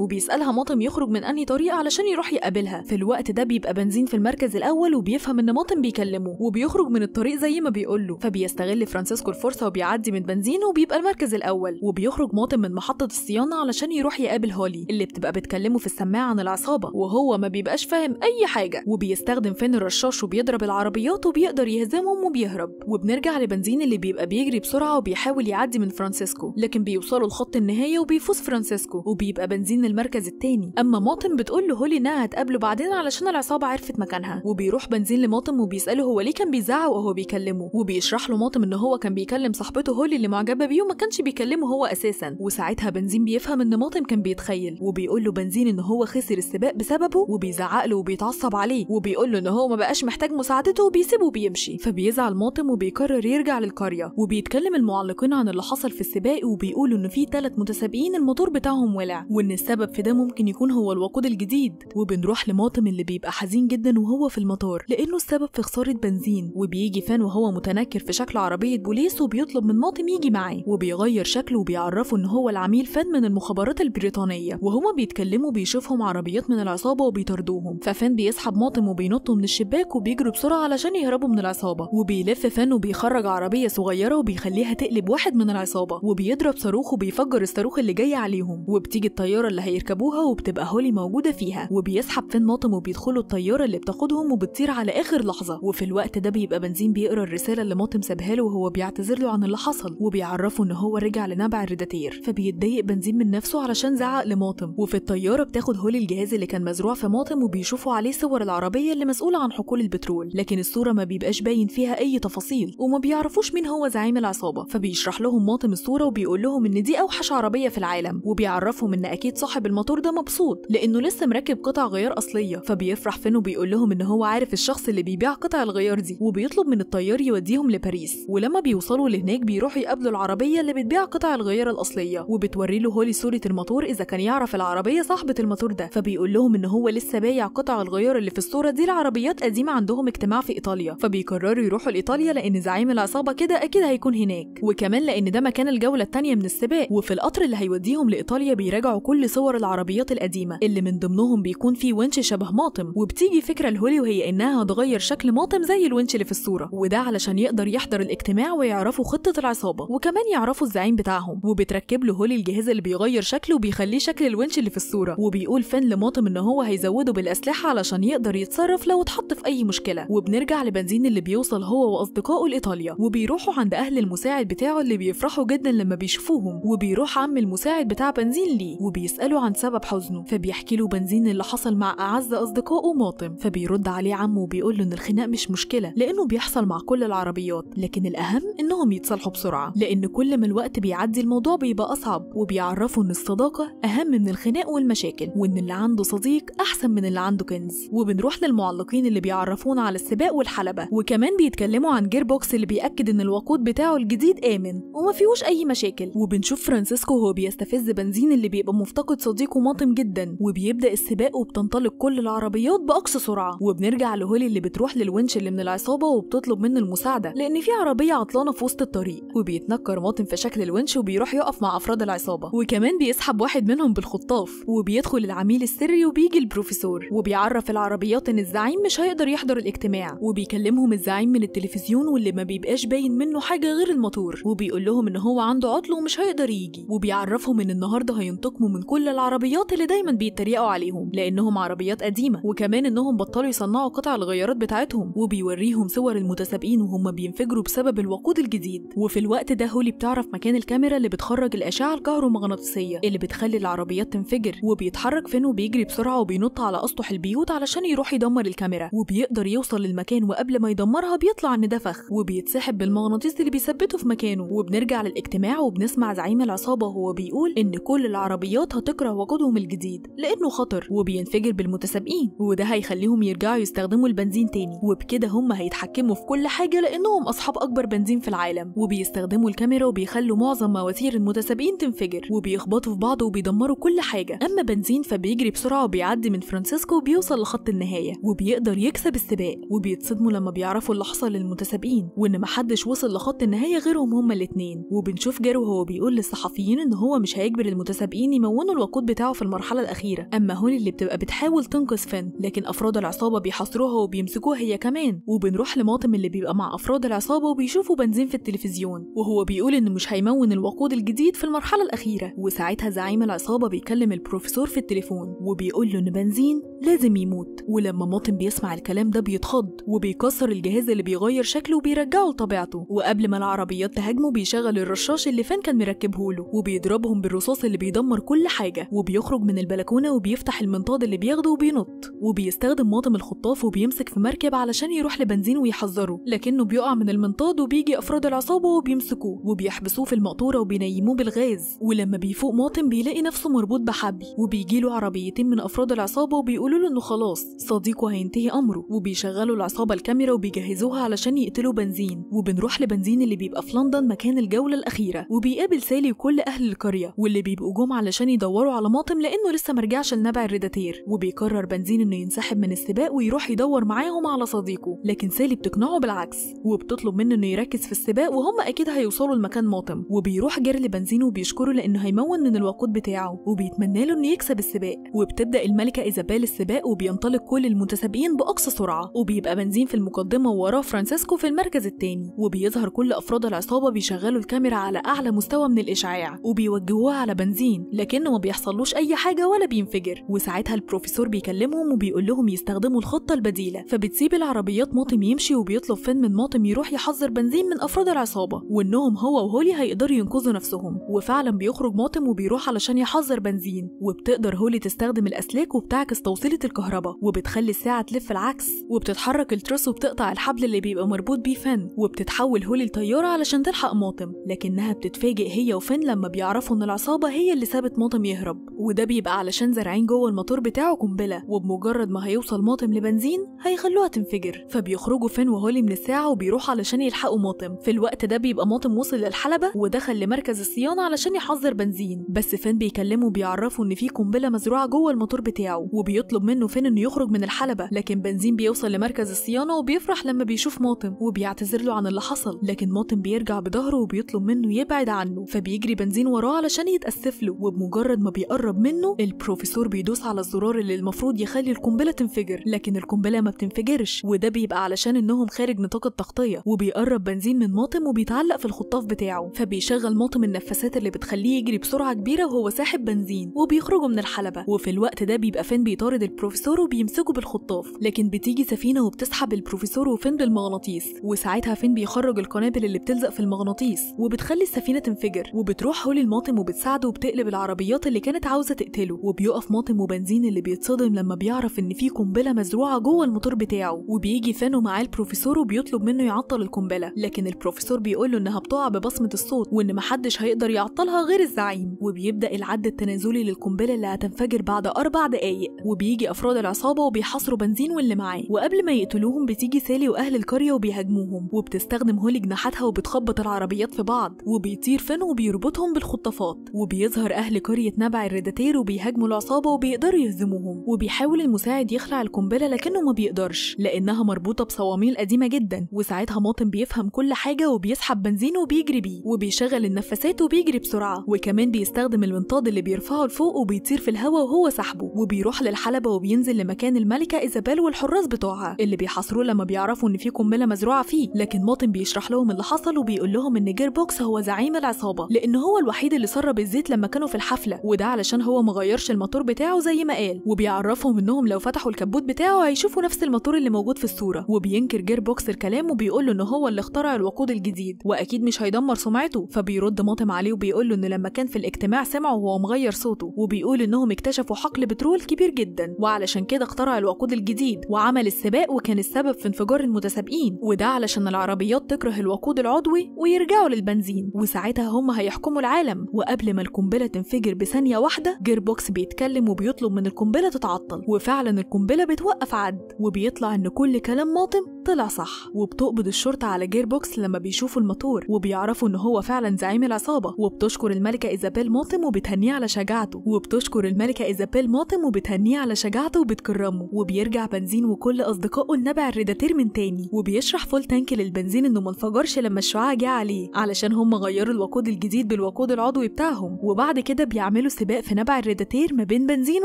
وبيسالها ماطم يخرج من انهي طريقه علشان يروح يقابلها في الوقت ده بيبقى بنزين في المركز الاول وبيفهم ان ماطم بيكلمه وبيخرج من الطريق زي ما بيقول له فبيستغل فرانسيسكو الفرصه وبيعدي من بنزين وبيبقى المركز الاول وبيخرج ماطم من محطه الصيانه علشان يروح يقابل هولي اللي بتبقى بتكلمه في السماعه عن العصابه وهو ما بيبقاش فاهم اي حاجه وبيستخدم فين الرشاش وبيضرب العربيات وبيقدر يهزمهم وبيهرب وبنرجع لبنزين اللي بيبقى بيجري بسرعه وبيحاول يعدي العادي من فرانسيسكو لكن بيوصلوا لخط النهاية وبيفوز فرانسيسكو وبيبقى بنزين المركز الثاني أما ماطم بتقول له هولي إنها هتقابله بعدين علشان العصابة عرفت مكانها وبيروح بنزين لماطم وبيسأله هو ليه كان بيزعق وهو بيكلمه وبيشرح له ماطم إن هو كان بيكلم صاحبته هولي اللي معجبة بيه وما كانش بيكلمه هو أساسا وساعتها بنزين بيفهم إن ماطم كان بيتخيل وبيقول له بنزين إن هو خسر السباق بسببه وبيزعق له وبيتعصب عليه وبيقول له إن هو ما بقاش محتاج مساعدته وبيسيبه وبيمشي فبيزعل ماطم وبيقرر يرجع للقرية وبيتكلم المعلقين عن اللي حصل في السباق وبيقولوا ان في ثلاث متسابقين الموتور بتاعهم ولع وان السبب في ده ممكن يكون هو الوقود الجديد وبنروح لماطم اللي بيبقى حزين جدا وهو في المطار لانه السبب في خساره بنزين وبيجي فان وهو متنكر في شكل عربيه بوليس وبيطلب من ماطم يجي معاه وبيغير شكله وبيعرفه ان هو العميل فان من المخابرات البريطانيه وهما بيتكلموا بيشوفهم عربيات من العصابه وبيطاردوهم ففان بيسحب ماطم وبينطوا من الشباك وبيجروا بسرعه علشان يهربوا من العصابه وبيلف فان وبيخرج عربيه صغيره وبيخليها تقلب واحد من من العصابه وبيضرب صاروخ وبيفجر الصاروخ اللي جاي عليهم وبتيجي الطياره اللي هيركبوها وبتبقى هولي موجوده فيها وبيسحب فين ماطم وبيدخلوا الطياره اللي بتاخدهم وبتطير على اخر لحظه وفي الوقت ده بيبقى بنزين بيقرا الرساله اللي ماطم سابها له وهو بيعتذر له عن اللي حصل وبيعرفه ان هو رجع لنبع الرداتير فبيتضايق بنزين من نفسه علشان زعق لماطم وفي الطياره بتاخد هولي الجهاز اللي كان مزروع في ماطم وبيشوفوا عليه صور العربيه اللي مسؤوله عن حقول البترول لكن الصوره ما بيبقاش باين فيها اي تفاصيل وما بيعرفوش مين هو زعيم العصابه فبيشرح لهم لهم ماطم الصورة وبيقول لهم إن دي أوحش عربية في العالم وبيعرفهم إن أكيد صاحب الموتور ده مبسوط لأنه لسه مركب قطع غيار أصلية فبيفرح فين وبيقول لهم إن هو عارف الشخص اللي بيبيع قطع الغيار دي وبيطلب من الطيار يوديهم لباريس ولما بيوصلوا لهناك بيروحوا يقابلوا العربية اللي بتبيع قطع الغيار الأصلية وبتوري له هولي صورة الموتور إذا كان يعرف العربية صاحبة الموتور ده فبيقول لهم إن هو لسه بايع قطع الغيار اللي في الصورة دي لعربيات قديمة عندهم اجتماع في إيطاليا فبيقرروا يروحوا لإيطاليا لأن زعيم العصابة كده أكيد هيكون هناك وكمان لأن إن ده مكان الجولة الثانية من السباق وفي القطر اللي هيوديهم لإيطاليا بيراجعوا كل صور العربيات القديمة اللي من ضمنهم بيكون فيه ونش شبه ماطم وبتيجي فكرة لهولي وهي إنها هتغير شكل ماطم زي الونش اللي في الصورة وده علشان يقدر يحضر الاجتماع ويعرفوا خطة العصابة وكمان يعرفوا الزعيم بتاعهم وبتركب له هولي الجهاز اللي بيغير شكله وبيخليه شكل الونش اللي في الصورة وبيقول فن لماطم إن هو هيزوده بالأسلحة علشان يقدر يتصرف لو اتحط في أي مشكلة وبنرجع لبنزين اللي بيوصل هو وأصدقائه لإيطاليا وبيروحوا عند أهل المساعد بتاعه اللي بيف بيفرحوا جدا لما بيشوفوهم وبيروح عم المساعد بتاع بنزين ليه وبيسأله عن سبب حزنه فبيحكي له بنزين اللي حصل مع أعز أصدقائه ماطم فبيرد عليه عمه وبيقول له إن الخناق مش مشكلة لأنه بيحصل مع كل العربيات لكن الأهم إنهم يتصالحوا بسرعة لأن كل ما الوقت بيعدي الموضوع بيبقى أصعب وبيعرفوا إن الصداقة أهم من الخناق والمشاكل وإن اللي عنده صديق أحسن من اللي عنده كنز وبنروح للمعلقين اللي بيعرفونا على السباق والحلبة وكمان بيتكلموا عن جير بوكس اللي بيأكد إن الوقود بتاعه الجديد آمن وما فيهوش اي مشاكل وبنشوف فرانسيسكو وهو بيستفز بنزين اللي بيبقى مفتقد صديقه ماطم جدا وبيبدا السباق وبتنطلق كل العربيات باقصى سرعه وبنرجع لهولي اللي بتروح للونش اللي من العصابه وبتطلب منه المساعده لان في عربيه عطلانه في وسط الطريق وبيتنكر ماطم في شكل الونش وبيروح يقف مع افراد العصابه وكمان بيسحب واحد منهم بالخطاف وبيدخل العميل السري وبيجي البروفيسور وبيعرف العربيات ان الزعيم مش هيقدر يحضر الاجتماع وبيكلمهم الزعيم من التلفزيون واللي ما بيبقاش باين منه حاجه غير الموتور وبيقول لهم لهم ان هو عنده عطل ومش هيقدر يجي وبيعرفهم ان النهارده هينتقموا من كل العربيات اللي دايما بيتريقوا عليهم لانهم عربيات قديمه وكمان انهم بطلوا يصنعوا قطع الغيارات بتاعتهم وبيوريهم صور المتسابقين وهم بينفجروا بسبب الوقود الجديد وفي الوقت ده هولي بتعرف مكان الكاميرا اللي بتخرج الاشعه الكهرومغناطيسيه اللي بتخلي العربيات تنفجر وبيتحرك فين وبيجري بسرعه وبينط على اسطح البيوت علشان يروح يدمر الكاميرا وبيقدر يوصل للمكان وقبل ما يدمرها بيطلع ان ده فخ وبيتسحب بالمغناطيس اللي بيثبته في مكانه وبنرجع بنرجع للاجتماع وبنسمع زعيم العصابة وهو بيقول إن كل العربيات هتكره وجودهم الجديد لأنه خطر وبينفجر بالمتسابقين وده هيخليهم يرجعوا يستخدموا البنزين تاني وبكده هم هيتحكموا في كل حاجة لأنهم أصحاب أكبر بنزين في العالم وبيستخدموا الكاميرا وبيخلوا معظم مواتير المتسابقين تنفجر وبيخبطوا في بعض وبيدمروا كل حاجة أما بنزين فبيجري بسرعة وبيعدي من فرانسيسكو وبيوصل لخط النهاية وبيقدر يكسب السباق وبيتصدموا لما بيعرفوا اللي حصل للمتسابقين وإن محدش وصل لخط النهاية غيرهم هما الاتنين 2002 وبنشوف جارو وهو بيقول للصحفيين ان هو مش هيجبر المتسابقين يمونوا الوقود بتاعه في المرحله الاخيره اما هولي اللي بتبقى بتحاول تنقذ فين لكن افراد العصابه بيحاصروها وبيمسكوها هي كمان وبنروح لماطم اللي بيبقى مع افراد العصابه وبيشوفوا بنزين في التلفزيون وهو بيقول انه مش هيمون الوقود الجديد في المرحله الاخيره وساعتها زعيم العصابه بيكلم البروفيسور في التليفون وبيقول له ان بنزين لازم يموت ولما ماطم بيسمع الكلام ده بيتخض وبيكسر الجهاز اللي بيغير شكله وبيرجعه لطبيعته وقبل ما العربيات تهاجمه بيشغل بيشغل الرشاش اللي فان كان مركبه له وبيضربهم بالرصاص اللي بيدمر كل حاجه وبيخرج من البلكونه وبيفتح المنطاد اللي بياخده وبينط وبيستخدم ماطم الخطاف وبيمسك في مركب علشان يروح لبنزين ويحذره لكنه بيقع من المنطاد وبيجي افراد العصابه وبيمسكوه وبيحبسوه في المقطوره وبينيموه بالغاز ولما بيفوق ماطم بيلاقي نفسه مربوط بحبل وبيجي له عربيتين من افراد العصابه وبيقولوا له انه خلاص صديقه هينتهي امره وبيشغلوا العصابه الكاميرا وبيجهزوها علشان يقتلوا بنزين وبنروح لبنزين اللي بيبقى في لندن مكان الجولة الأخيرة وبيقابل سالي وكل أهل القرية واللي بيبقوا جم علشان يدوروا على ماطم لأنه لسه مرجعش لنبع الريداتير وبيقرر بنزين إنه ينسحب من السباق ويروح يدور معاهم على صديقه لكن سالي بتقنعه بالعكس وبتطلب منه إنه يركز في السباق وهم أكيد هيوصلوا لمكان ماطم وبيروح جاري لبنزين وبيشكره لأنه هيمون من الوقود بتاعه وبيتمنى له إنه يكسب السباق وبتبدأ الملكة إيزابيل السباق وبينطلق كل المتسابقين بأقصى سرعة وبيبقى بنزين في المقدمة ووراه فرانسيسكو في المركز الثاني وبيظهر كل أفراد العصابة بيشغلوا بيشغلوا الكاميرا على أعلى مستوى من الإشعاع وبيوجهوها على بنزين لكنه ما بيحصلوش أي حاجة ولا بينفجر وساعتها البروفيسور بيكلمهم وبيقول لهم يستخدموا الخطة البديلة فبتسيب العربيات ماطم يمشي وبيطلب فين من ماطم يروح يحذر بنزين من أفراد العصابة وإنهم هو وهولي هيقدروا ينقذوا نفسهم وفعلا بيخرج ماطم وبيروح علشان يحذر بنزين وبتقدر هولي تستخدم الأسلاك وبتعكس توصيلة الكهرباء وبتخلي الساعة تلف العكس وبتتحرك التروس وبتقطع الحبل اللي بيبقى مربوط بيه فن وبتتحول هولي لطيارة علشان تلحق ماطم مطم لكنها بتتفاجئ هي وفين لما بيعرفوا ان العصابه هي اللي سابت مطم يهرب وده بيبقى علشان زارعين جوه الموتور بتاعه قنبله وبمجرد ما هيوصل مطم لبنزين هيخلوها تنفجر فبيخرجوا فين وهولي من الساعه وبيروحوا علشان يلحقوا مطم في الوقت ده بيبقى مطم وصل للحلبه ودخل لمركز الصيانه علشان يحذر بنزين بس فين بيكلمه بيعرفه ان في قنبله مزروعه جوه الموتور بتاعه وبيطلب منه فين انه يخرج من الحلبه لكن بنزين بيوصل لمركز الصيانه وبيفرح لما بيشوف مطم وبيعتذر له عن اللي حصل لكن مطم بيرجع بظهره وبي وبيطلب منه يبعد عنه فبيجري بنزين وراه علشان يتأسف له وبمجرد ما بيقرب منه البروفيسور بيدوس على الزرار اللي المفروض يخلي القنبلة تنفجر لكن القنبلة ما بتنفجرش وده بيبقى علشان انهم خارج نطاق التغطية وبيقرب بنزين من ماطم وبيتعلق في الخطاف بتاعه فبيشغل ماطم النفاسات اللي بتخليه يجري بسرعة كبيرة وهو ساحب بنزين وبيخرجوا من الحلبة وفي الوقت ده بيبقى فين بيطارد البروفيسور وبيمسكه بالخطاف لكن بتيجي سفينة وبتسحب البروفيسور وفين بالمغناطيس وساعتها فين بيخرج القنابل اللي بتلزق في المغناطيس وبتخلي السفينه تنفجر وبتروح هولي الماطم وبتساعده وبتقلب العربيات اللي كانت عاوزه تقتله وبيقف ماطم وبنزين اللي بيتصدم لما بيعرف ان في قنبله مزروعه جوه الموتور بتاعه وبيجي فانو معاه البروفيسور وبيطلب منه يعطل القنبله لكن البروفيسور بيقول له انها بتقع ببصمه الصوت وان محدش هيقدر يعطلها غير الزعيم وبيبدا العد التنازلي للقنبله اللي هتنفجر بعد اربع دقايق وبيجي افراد العصابه وبيحاصروا بنزين واللي معاه وقبل ما يقتلوهم بتيجي سالي واهل القريه وبيهاجموهم وبتستخدم هولي جناحاتها وبتخبط العربيات في بعض وبيطير فين وبيربطهم بالخطافات وبيظهر أهل قرية نبع الريداتير وبيهاجموا العصابة وبيقدروا يهزموهم وبيحاول المساعد يخلع القنبلة لكنه ما بيقدرش لأنها مربوطة بصواميل قديمة جدا وساعتها ماطن بيفهم كل حاجة وبيسحب بنزين وبيجري بيه وبيشغل النفاسات وبيجري بسرعة وكمان بيستخدم المنطاد اللي بيرفعه لفوق وبيطير في الهواء وهو سحبه وبيروح للحلبة وبينزل لمكان الملكة إيزابيل والحراس بتوعها اللي بيحاصروه لما بيعرفوا إن في قنبلة مزروعة فيه لكن ماطن بيشرح لهم اللي حصل وبيقول لهم إن جير بوكس هو زعيم العصابه لان هو الوحيد اللي سرب الزيت لما كانوا في الحفله وده علشان هو مغيرش الموتور بتاعه زي ما قال وبيعرفهم انهم لو فتحوا الكبوت بتاعه هيشوفوا نفس الموتور اللي موجود في الصوره وبينكر جير بوكس الكلام وبيقول له ان هو اللي اخترع الوقود الجديد واكيد مش هيدمر سمعته فبيرد ماطم عليه وبيقول له ان لما كان في الاجتماع سمعه وهو مغير صوته وبيقول انهم اكتشفوا حقل بترول كبير جدا وعلشان كده اخترع الوقود الجديد وعمل السباق وكان السبب في انفجار المتسابقين وده علشان العربيات تكره الوقود العضوي ويرجعوا وصلوا للبنزين وساعتها هم هيحكموا العالم وقبل ما القنبله تنفجر بثانيه واحده جير بوكس بيتكلم وبيطلب من القنبله تتعطل وفعلا القنبله بتوقف عد وبيطلع ان كل كلام ماطم طلع صح وبتقبض الشرطه على جير بوكس لما بيشوفوا الموتور وبيعرفوا ان هو فعلا زعيم العصابه وبتشكر الملكه ايزابيل ماطم وبتهنيه على شجاعته وبتشكر الملكه ايزابيل ماطم وبتهنيه على شجاعته وبتكرمه وبيرجع بنزين وكل اصدقائه النبع الريداتير من تاني وبيشرح فول تانك للبنزين انه ما انفجرش لما الشعاع جه عليه علشان هم غيروا الوقود الجديد بالوقود العضوي بتاعهم وبعد كده بيعملوا سباق في نبع الريداتير ما بين بنزين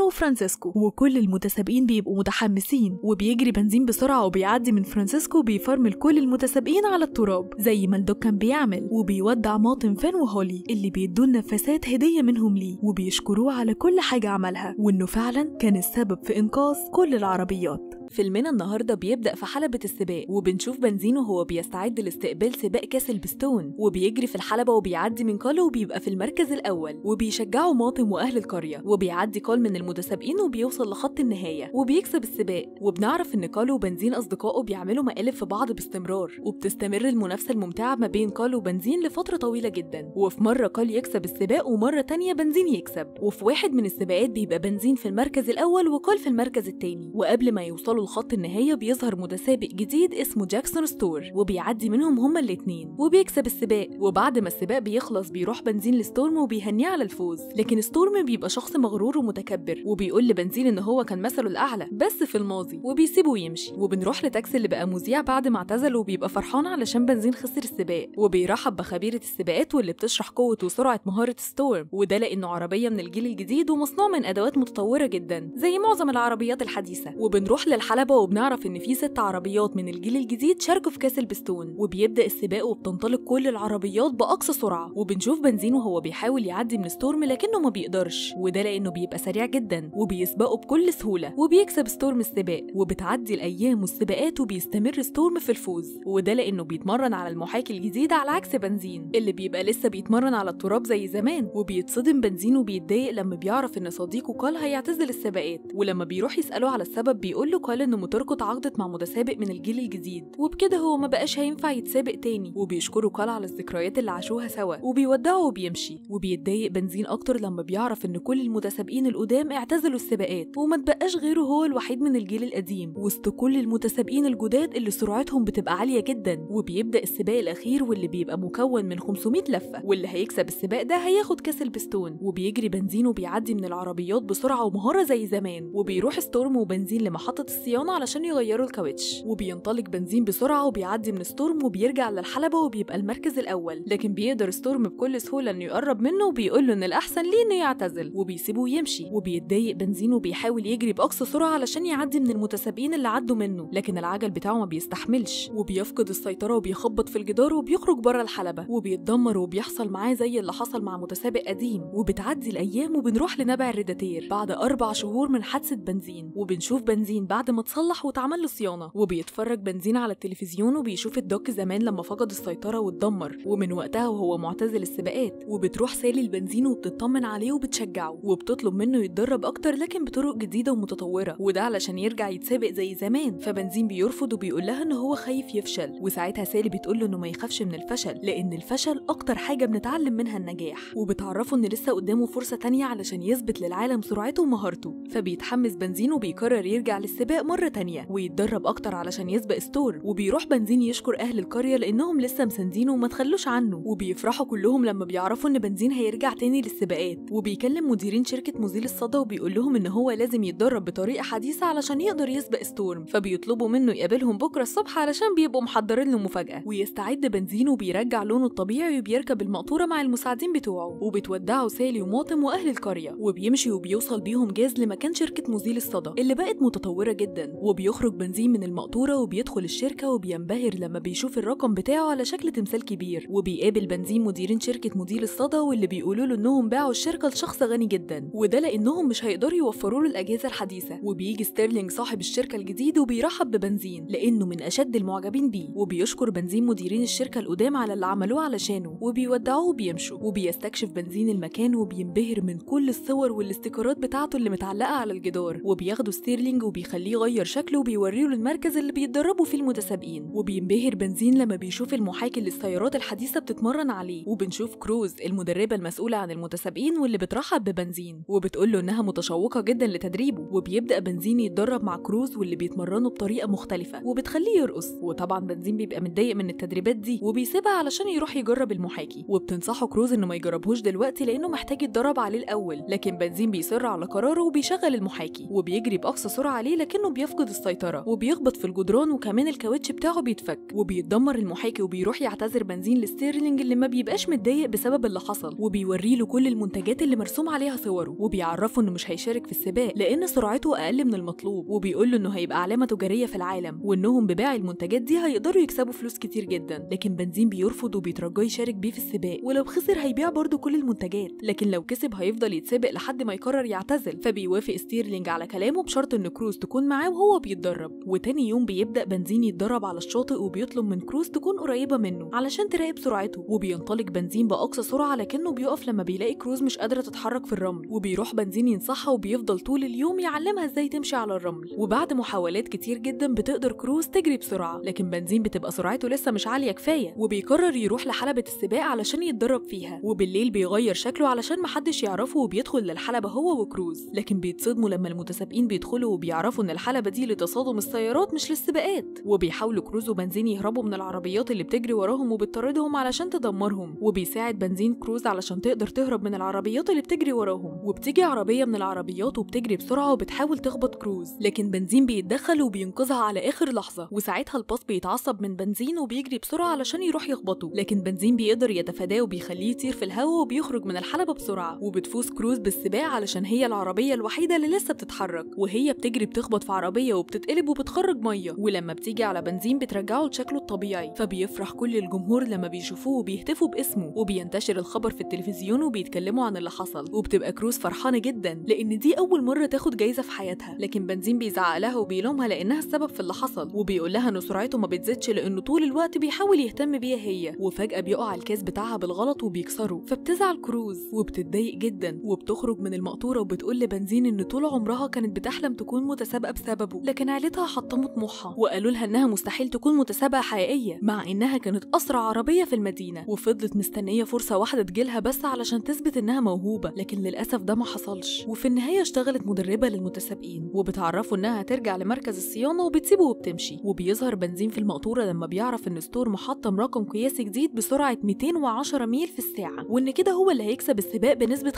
وفرانسيسكو وكل المتسابقين بيبقوا متحمسين وبيجري بنزين بسرعة وبيعدي من فرانسيسكو بيفرمل كل المتسابقين على التراب زي ما الدوك كان بيعمل وبيودع ماطن فان وهولي اللي بيدوا النفاسات هدية منهم ليه وبيشكروه على كل حاجة عملها وإنه فعلا كان السبب في إنقاذ كل العربيات فيلمنا النهارده بيبدا في حلبه السباق وبنشوف بنزينو وهو بيستعد لاستقبال سباق كاس البستون وبيجري في الحلبه وبيعدي من كال وبيبقى في المركز الاول وبيشجعه ماطم واهل القريه وبيعدي كال من المتسابقين وبيوصل لخط النهايه وبيكسب السباق وبنعرف ان كال وبنزين اصدقائه بيعملوا مقالب في بعض باستمرار وبتستمر المنافسه الممتعه ما بين كال وبنزين لفتره طويله جدا وفي مره كال يكسب السباق ومره تانية بنزين يكسب وفي واحد من السباقات بيبقى بنزين في المركز الاول وكال في المركز الثاني وقبل ما يوصل وصلوا لخط النهاية بيظهر متسابق جديد اسمه جاكسون ستور وبيعدي منهم هما الاتنين وبيكسب السباق وبعد ما السباق بيخلص بيروح بنزين لستورم وبيهنيه على الفوز لكن ستورم بيبقى شخص مغرور ومتكبر وبيقول لبنزين ان هو كان مثله الاعلى بس في الماضي وبيسيبه ويمشي وبنروح لتاكسي اللي بقى مذيع بعد ما اعتزل وبيبقى فرحان علشان بنزين خسر السباق وبيرحب بخبيرة السباقات واللي بتشرح قوة وسرعة مهارة ستورم وده لأنه عربية من الجيل الجديد ومصنوع من أدوات متطورة جدا زي معظم العربيات الحديثة وبنروح لل الحلبة وبنعرف إن في ست عربيات من الجيل الجديد شاركوا في كاس البستون وبيبدأ السباق وبتنطلق كل العربيات بأقصى سرعة وبنشوف بنزين وهو بيحاول يعدي من ستورم لكنه ما بيقدرش وده لأنه بيبقى سريع جدا وبيسبقه بكل سهولة وبيكسب ستورم السباق وبتعدي الأيام والسباقات وبيستمر ستورم في الفوز وده لأنه بيتمرن على المحاكي الجديد على عكس بنزين اللي بيبقى لسه بيتمرن على التراب زي زمان وبيتصدم بنزين وبيتضايق لما بيعرف إن صديقه قال هيعتزل السباقات ولما بيروح يسأله على السبب بيقول له قال إن موتوركو اتعاقدت مع متسابق من الجيل الجديد وبكده هو ما بقاش هينفع يتسابق تاني وبيشكره كال على الذكريات اللي عاشوها سوا وبيودعه وبيمشي وبيتضايق بنزين أكتر لما بيعرف إن كل المتسابقين القدام اعتزلوا السباقات وما تبقاش غيره هو الوحيد من الجيل القديم وسط كل المتسابقين الجداد اللي سرعتهم بتبقى عالية جدا وبيبدأ السباق الأخير واللي بيبقى مكون من 500 لفة واللي هيكسب السباق ده هياخد كاس البستون وبيجري بنزين وبيعدي من العربيات بسرعة ومهارة زي زمان وبيروح ستورم وبنزين لمحطة الصيانة علشان يغيروا الكاوتش وبينطلق بنزين بسرعة وبيعدي من ستورم وبيرجع للحلبة وبيبقى المركز الأول لكن بيقدر ستورم بكل سهولة إنه يقرب منه وبيقول له إن الأحسن ليه إنه يعتزل وبيسيبه يمشي وبيتضايق بنزين وبيحاول يجري بأقصى سرعة علشان يعدي من المتسابقين اللي عدوا منه لكن العجل بتاعه ما بيستحملش وبيفقد السيطرة وبيخبط في الجدار وبيخرج بره الحلبة وبيتدمر وبيحصل معاه زي اللي حصل مع متسابق قديم وبتعدي الأيام وبنروح لنبع الريداتير بعد أربع شهور من حادثة بنزين وبنشوف بنزين بعد متصلح واتعمل له صيانه وبيتفرج بنزين على التلفزيون وبيشوف الدوك زمان لما فقد السيطره واتدمر ومن وقتها وهو معتزل السباقات وبتروح سالي البنزين وبتطمن عليه وبتشجعه وبتطلب منه يتدرب اكتر لكن بطرق جديده ومتطوره وده علشان يرجع يتسابق زي زمان فبنزين بيرفض وبيقول لها ان هو خايف يفشل وساعتها سالي بتقول له انه ما يخافش من الفشل لان الفشل اكتر حاجه بنتعلم منها النجاح وبتعرفه ان لسه قدامه فرصه تانية علشان يثبت للعالم سرعته ومهارته فبيتحمس بنزين وبيقرر يرجع للسباق مرة تانية ويتدرب أكتر علشان يسبق ستور وبيروح بنزين يشكر أهل القرية لأنهم لسه مساندينه وما تخلوش عنه وبيفرحوا كلهم لما بيعرفوا إن بنزين هيرجع تاني للسباقات وبيكلم مديرين شركة مزيل الصدى وبيقول لهم إن هو لازم يتدرب بطريقة حديثة علشان يقدر يسبق ستورم فبيطلبوا منه يقابلهم بكرة الصبح علشان بيبقوا محضرين له مفاجأة ويستعد بنزين وبيرجع لونه الطبيعي وبيركب المقطورة مع المساعدين بتوعه وبتودعه سالي وماطم وأهل القرية وبيمشي وبيوصل بيهم جاز لمكان شركة مزيل الصدى اللي بقت متطورة جدا جدا وبيخرج بنزين من المقطورة وبيدخل الشركة وبينبهر لما بيشوف الرقم بتاعه على شكل تمثال كبير وبيقابل بنزين مديرين شركة مدير الصدى واللي بيقولوا له انهم باعوا الشركة لشخص غني جدا وده لانهم مش هيقدروا يوفروا له الاجهزة الحديثة وبيجي ستيرلينج صاحب الشركة الجديد وبيرحب ببنزين لانه من اشد المعجبين بيه وبيشكر بنزين مديرين الشركة القدام على اللي عملوه علشانه وبيودعوه وبيمشوا وبيستكشف بنزين المكان وبينبهر من كل الصور والاستيكرات بتاعته اللي متعلقة على الجدار وبياخدوا ستيرلينج وبيخليه بيغير شكله وبيوريه للمركز اللي بيتدربوا فيه المتسابقين وبينبهر بنزين لما بيشوف المحاكي اللي السيارات الحديثه بتتمرن عليه وبنشوف كروز المدربه المسؤوله عن المتسابقين واللي بترحب ببنزين وبتقول له انها متشوقه جدا لتدريبه وبيبدا بنزين يتدرب مع كروز واللي بيتمرنوا بطريقه مختلفه وبتخليه يرقص وطبعا بنزين بيبقى متضايق من التدريبات دي وبيسيبها علشان يروح يجرب المحاكي وبتنصحه كروز انه ما يجربهوش دلوقتي لانه محتاج يتدرب عليه الاول لكن بنزين بيصر على قراره وبيشغل المحاكي وبيجري باقصى سرعه عليه لكنه لانه بيفقد السيطره وبيخبط في الجدران وكمان الكاوتش بتاعه بيتفك وبيتدمر المحاكي وبيروح يعتذر بنزين لستيرلينج اللي ما بيبقاش متضايق بسبب اللي حصل وبيوري له كل المنتجات اللي مرسوم عليها صوره وبيعرفه انه مش هيشارك في السباق لان سرعته اقل من المطلوب وبيقول له انه هيبقى علامه تجاريه في العالم وانهم ببيع المنتجات دي هيقدروا يكسبوا فلوس كتير جدا لكن بنزين بيرفض وبيترجاه يشارك بيه في السباق ولو خسر هيبيع برضه كل المنتجات لكن لو كسب هيفضل يتسابق لحد ما يقرر يعتزل فبيوافق ستيرلينج على كلامه بشرط ان كروز تكون معاه وهو بيتدرب وتاني يوم بيبدا بنزين يتدرب على الشاطئ وبيطلب من كروز تكون قريبه منه علشان تراقب سرعته وبينطلق بنزين باقصى سرعه لكنه بيقف لما بيلاقي كروز مش قادره تتحرك في الرمل وبيروح بنزين ينصحها وبيفضل طول اليوم يعلمها ازاي تمشي على الرمل وبعد محاولات كتير جدا بتقدر كروز تجري بسرعه لكن بنزين بتبقى سرعته لسه مش عاليه كفايه وبيقرر يروح لحلبه السباق علشان يتدرب فيها وبالليل بيغير شكله علشان محدش يعرفه وبيدخل للحلبه هو وكروز لكن بيتصدموا لما المتسابقين بيدخلوا وبيعرفوا ان الحلبة دي لتصادم السيارات مش للسباقات وبيحاولوا كروز وبنزين يهربوا من العربيات اللي بتجري وراهم وبتطردهم علشان تدمرهم وبيساعد بنزين كروز علشان تقدر تهرب من العربيات اللي بتجري وراهم وبتيجي عربية من العربيات وبتجري بسرعة وبتحاول تخبط كروز لكن بنزين بيتدخل وبينقذها على آخر لحظة وساعتها الباص بيتعصب من بنزين وبيجري بسرعة علشان يروح يخبطه لكن بنزين بيقدر يتفاداه وبيخليه يطير في الهواء وبيخرج من الحلبة بسرعة وبتفوز كروز بالسباق علشان هي العربية الوحيدة اللي لسه بتتحرك وهي بتجري بتخبط في عربيه وبتتقلب وبتخرج ميه ولما بتيجي على بنزين بترجعه لشكله الطبيعي فبيفرح كل الجمهور لما بيشوفوه وبيهتفوا باسمه وبينتشر الخبر في التلفزيون وبيتكلموا عن اللي حصل وبتبقى كروز فرحانه جدا لان دي اول مره تاخد جايزه في حياتها لكن بنزين بيزعق لها وبيلومها لانها السبب في اللي حصل وبيقول لها ان سرعته ما بتزيدش لانه طول الوقت بيحاول يهتم بيها هي وفجاه بيقع الكاس بتاعها بالغلط وبيكسره فبتزعل كروز وبتتضايق جدا وبتخرج من المقطوره وبتقول لبنزين ان طول عمرها كانت بتحلم تكون متسابقه سببه لكن عيلتها حطموا طموحها وقالوا لها انها مستحيل تكون متسابقه حقيقيه مع انها كانت اسرع عربيه في المدينه وفضلت مستنيه فرصه واحده تجيلها بس علشان تثبت انها موهوبه لكن للاسف ده ما حصلش وفي النهايه اشتغلت مدربه للمتسابقين وبتعرفه انها هترجع لمركز الصيانه وبتسيبه وبتمشي وبيظهر بنزين في المقطوره لما بيعرف ان ستور محطم رقم قياسي جديد بسرعه 210 ميل في الساعه وان كده هو اللي هيكسب السباق بنسبه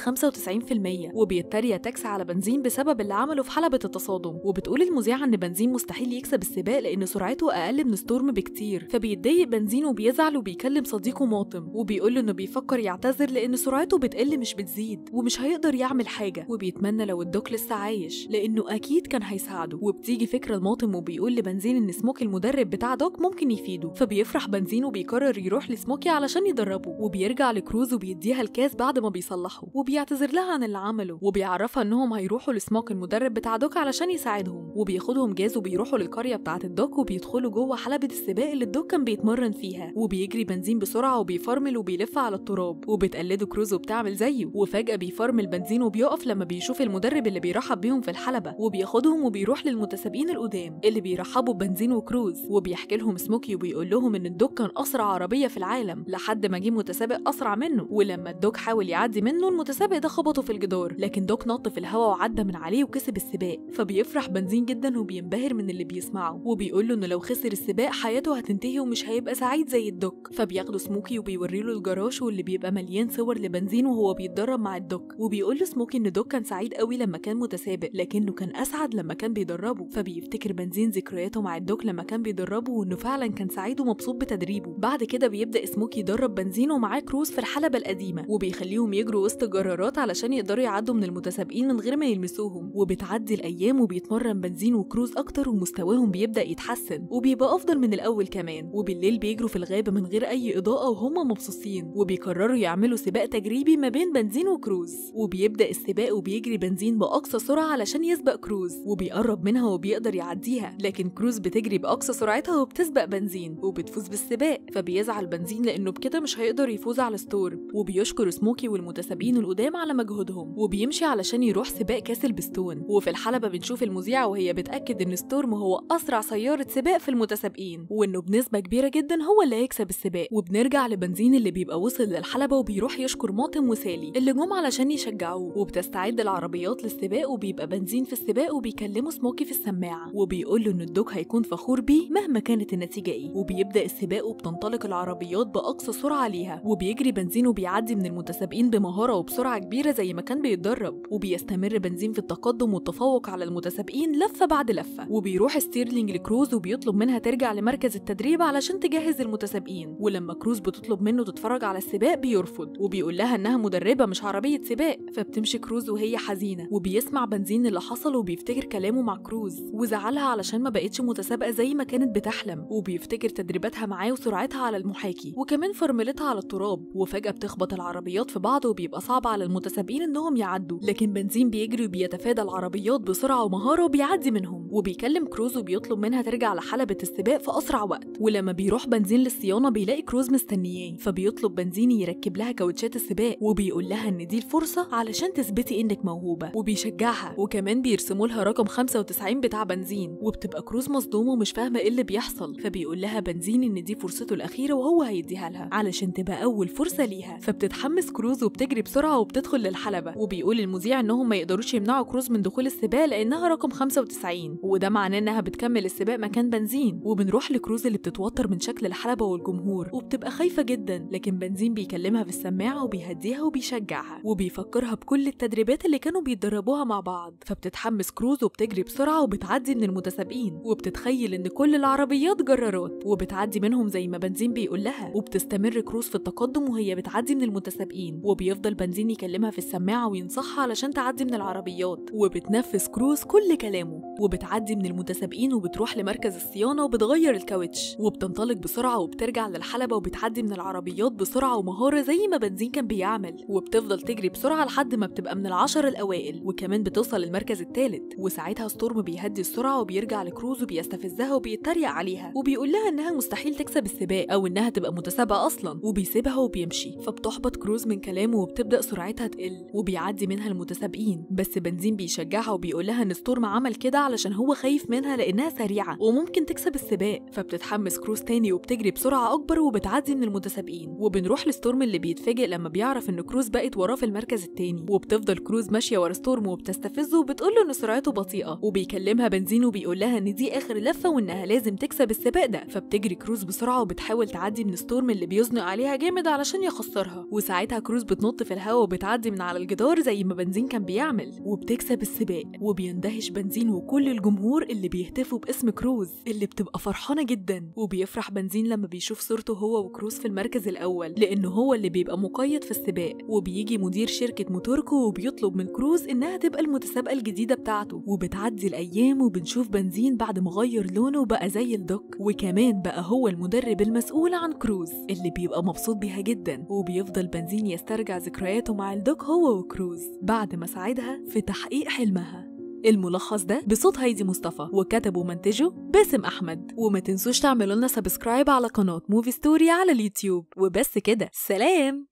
95% وبيتريق تاكسي على بنزين بسبب اللي عمله في حلبه التصادم وبتقول بيقول المذيعة إن بنزين مستحيل يكسب السباق لأن سرعته أقل من ستورم بكتير فبيتضايق بنزين وبيزعل وبيكلم صديقه ماطم وبيقول له إنه بيفكر يعتذر لأن سرعته بتقل مش بتزيد ومش هيقدر يعمل حاجة وبيتمنى لو الدوك لسه عايش لأنه أكيد كان هيساعده وبتيجي فكرة لماطم وبيقول لبنزين إن سموك المدرب بتاع دوك ممكن يفيده فبيفرح بنزين وبيقرر يروح لسموكي علشان يدربه وبيرجع لكروز وبيديها الكاس بعد ما بيصلحه وبيعتذر لها عن اللي عمله وبيعرفها إنهم هيروحوا لسموك المدرب بتاع دوك علشان يساعدهم وبياخدهم جاز وبيروحوا للقرية بتاعة الدوك وبيدخلوا جوه حلبة السباق اللي الدوك كان بيتمرن فيها وبيجري بنزين بسرعة وبيفرمل وبيلف على التراب وبتقلده كروز وبتعمل زيه وفجأة بيفرمل بنزين وبيقف لما بيشوف المدرب اللي بيرحب بيهم في الحلبة وبياخدهم وبيروح للمتسابقين القدام اللي بيرحبوا ببنزين وكروز وبيحكي لهم سموكي وبيقول لهم ان الدوك كان أسرع عربية في العالم لحد ما جه متسابق أسرع منه ولما الدوك حاول يعدي منه المتسابق ده خبطه في الجدار لكن دوك نط في الهواء وعدى من عليه وكسب السباق فبيفرح بنزين حزين جدا وبينبهر من اللي بيسمعه وبيقول له انه لو خسر السباق حياته هتنتهي ومش هيبقى سعيد زي الدوك فبياخده سموكي وبيوري له الجراش واللي بيبقى مليان صور لبنزين وهو بيتدرب مع الدوك وبيقول له سموكي ان دوك كان سعيد قوي لما كان متسابق لكنه كان اسعد لما كان بيدربه فبيفتكر بنزين ذكرياته مع الدوك لما كان بيدربه وانه فعلا كان سعيد ومبسوط بتدريبه بعد كده بيبدا سموكي يدرب بنزين ومعاه كروز في الحلبه القديمه وبيخليهم يجروا وسط الجرارات علشان يقدروا يعدوا من المتسابقين من غير ما يلمسوهم وبتعدي الايام وبيتمرن بنزين وكروز اكتر ومستواهم بيبدا يتحسن وبيبقى افضل من الاول كمان وبالليل بيجروا في الغابه من غير اي اضاءه وهم مبسوطين وبيقرروا يعملوا سباق تجريبي ما بين بنزين وكروز وبيبدا السباق وبيجري بنزين باقصى سرعه علشان يسبق كروز وبيقرب منها وبيقدر يعديها لكن كروز بتجري باقصى سرعتها وبتسبق بنزين وبتفوز بالسباق فبيزعل بنزين لانه بكده مش هيقدر يفوز على ستور وبيشكر سموكي والمتسابقين القدام على مجهودهم وبيمشي علشان يروح سباق كاسل بستون وفي الحلبه بنشوف المذيع وهي بتأكد إن ستورم هو أسرع سيارة سباق في المتسابقين وإنه بنسبة كبيرة جدا هو اللي هيكسب السباق وبنرجع لبنزين اللي بيبقى وصل للحلبة وبيروح يشكر ماطم وسالي اللي جم علشان يشجعوه وبتستعد العربيات للسباق وبيبقى بنزين في السباق وبيكلموا سموكي في السماعة وبيقول له إن الدوك هيكون فخور بيه مهما كانت النتيجة إيه وبيبدأ السباق وبتنطلق العربيات بأقصى سرعة ليها وبيجري بنزين وبيعدي من المتسابقين بمهارة وبسرعة كبيرة زي ما كان بيتدرب وبيستمر بنزين في التقدم والتفوق على المتسابقين لفه بعد لفه وبيروح ستيرلينج لكروز وبيطلب منها ترجع لمركز التدريب علشان تجهز المتسابقين ولما كروز بتطلب منه تتفرج على السباق بيرفض وبيقول لها انها مدربه مش عربيه سباق فبتمشي كروز وهي حزينه وبيسمع بنزين اللي حصل وبيفتكر كلامه مع كروز وزعلها علشان ما بقتش متسابقه زي ما كانت بتحلم وبيفتكر تدريباتها معاه وسرعتها على المحاكي وكمان فرملتها على التراب وفجاه بتخبط العربيات في بعض وبيبقى صعب على المتسابقين انهم يعدوا لكن بنزين بيجري وبيتفادى العربيات بسرعه ومهاره وبيعدي بيعدي منهم وبيكلم كروز وبيطلب منها ترجع لحلبة السباق في أسرع وقت ولما بيروح بنزين للصيانة بيلاقي كروز مستنياه فبيطلب بنزين يركب لها كاوتشات السباق وبيقول لها إن دي الفرصة علشان تثبتي إنك موهوبة وبيشجعها وكمان بيرسموا لها رقم 95 بتاع بنزين وبتبقى كروز مصدومة ومش فاهمة إيه اللي بيحصل فبيقول لها بنزين إن دي فرصته الأخيرة وهو هيديها لها علشان تبقى أول فرصة ليها فبتتحمس كروز وبتجري بسرعة وبتدخل للحلبة وبيقول المذيع إنهم ما يقدروش يمنعوا كروز من دخول السباق لأنها رقم 95 95 وده معناه انها بتكمل السباق مكان بنزين وبنروح لكروز اللي بتتوتر من شكل الحلبة والجمهور وبتبقى خايفة جدا لكن بنزين بيكلمها في السماعة وبيهديها وبيشجعها وبيفكرها بكل التدريبات اللي كانوا بيتدربوها مع بعض فبتتحمس كروز وبتجري بسرعة وبتعدي من المتسابقين وبتتخيل ان كل العربيات جرارات وبتعدي منهم زي ما بنزين بيقول لها وبتستمر كروز في التقدم وهي بتعدي من المتسابقين وبيفضل بنزين يكلمها في السماعة وينصحها علشان تعدي من العربيات وبتنفذ كروز كل كلامه قدامه وبتعدي من المتسابقين وبتروح لمركز الصيانة وبتغير الكاوتش وبتنطلق بسرعة وبترجع للحلبة وبتعدي من العربيات بسرعة ومهارة زي ما بنزين كان بيعمل وبتفضل تجري بسرعة لحد ما بتبقى من العشر الأوائل وكمان بتوصل للمركز الثالث وساعتها ستورم بيهدي السرعة وبيرجع لكروز وبيستفزها وبيتريق عليها وبيقول لها إنها مستحيل تكسب السباق أو إنها تبقى متسابقة أصلا وبيسيبها وبيمشي فبتحبط كروز من كلامه وبتبدأ سرعتها تقل وبيعدي منها المتسابقين بس بنزين بيشجعها وبيقول لها إن ستورم عمل كده علشان هو خايف منها لانها سريعه وممكن تكسب السباق فبتتحمس كروز تاني وبتجري بسرعه اكبر وبتعدي من المتسابقين وبنروح لستورم اللي بيتفاجئ لما بيعرف ان كروز بقت وراه في المركز التاني وبتفضل كروز ماشيه ورا ستورم وبتستفزه وبتقول له ان سرعته بطيئه وبيكلمها بنزين وبيقول لها ان دي اخر لفه وانها لازم تكسب السباق ده فبتجري كروز بسرعه وبتحاول تعدي من ستورم اللي بيزنق عليها جامد علشان يخسرها وساعتها كروز بتنط في الهواء وبتعدي من على الجدار زي ما بنزين كان بيعمل وبتكسب السباق وبيندهش بنزين بنزين وكل الجمهور اللي بيهتفوا باسم كروز اللي بتبقى فرحانه جدا وبيفرح بنزين لما بيشوف صورته هو وكروز في المركز الاول لان هو اللي بيبقى مقيد في السباق وبيجي مدير شركه موتوركو وبيطلب من كروز انها تبقى المتسابقه الجديده بتاعته وبتعدي الايام وبنشوف بنزين بعد ما غير لونه بقى زي الدك وكمان بقى هو المدرب المسؤول عن كروز اللي بيبقى مبسوط بيها جدا وبيفضل بنزين يسترجع ذكرياته مع الدك هو وكروز بعد ما ساعدها في تحقيق حلمها الملخص ده بصوت هايدي مصطفى وكتبه ومنتجه باسم احمد وما تنسوش تعملوا لنا سبسكرايب على قناه موفي ستوري على اليوتيوب وبس كده سلام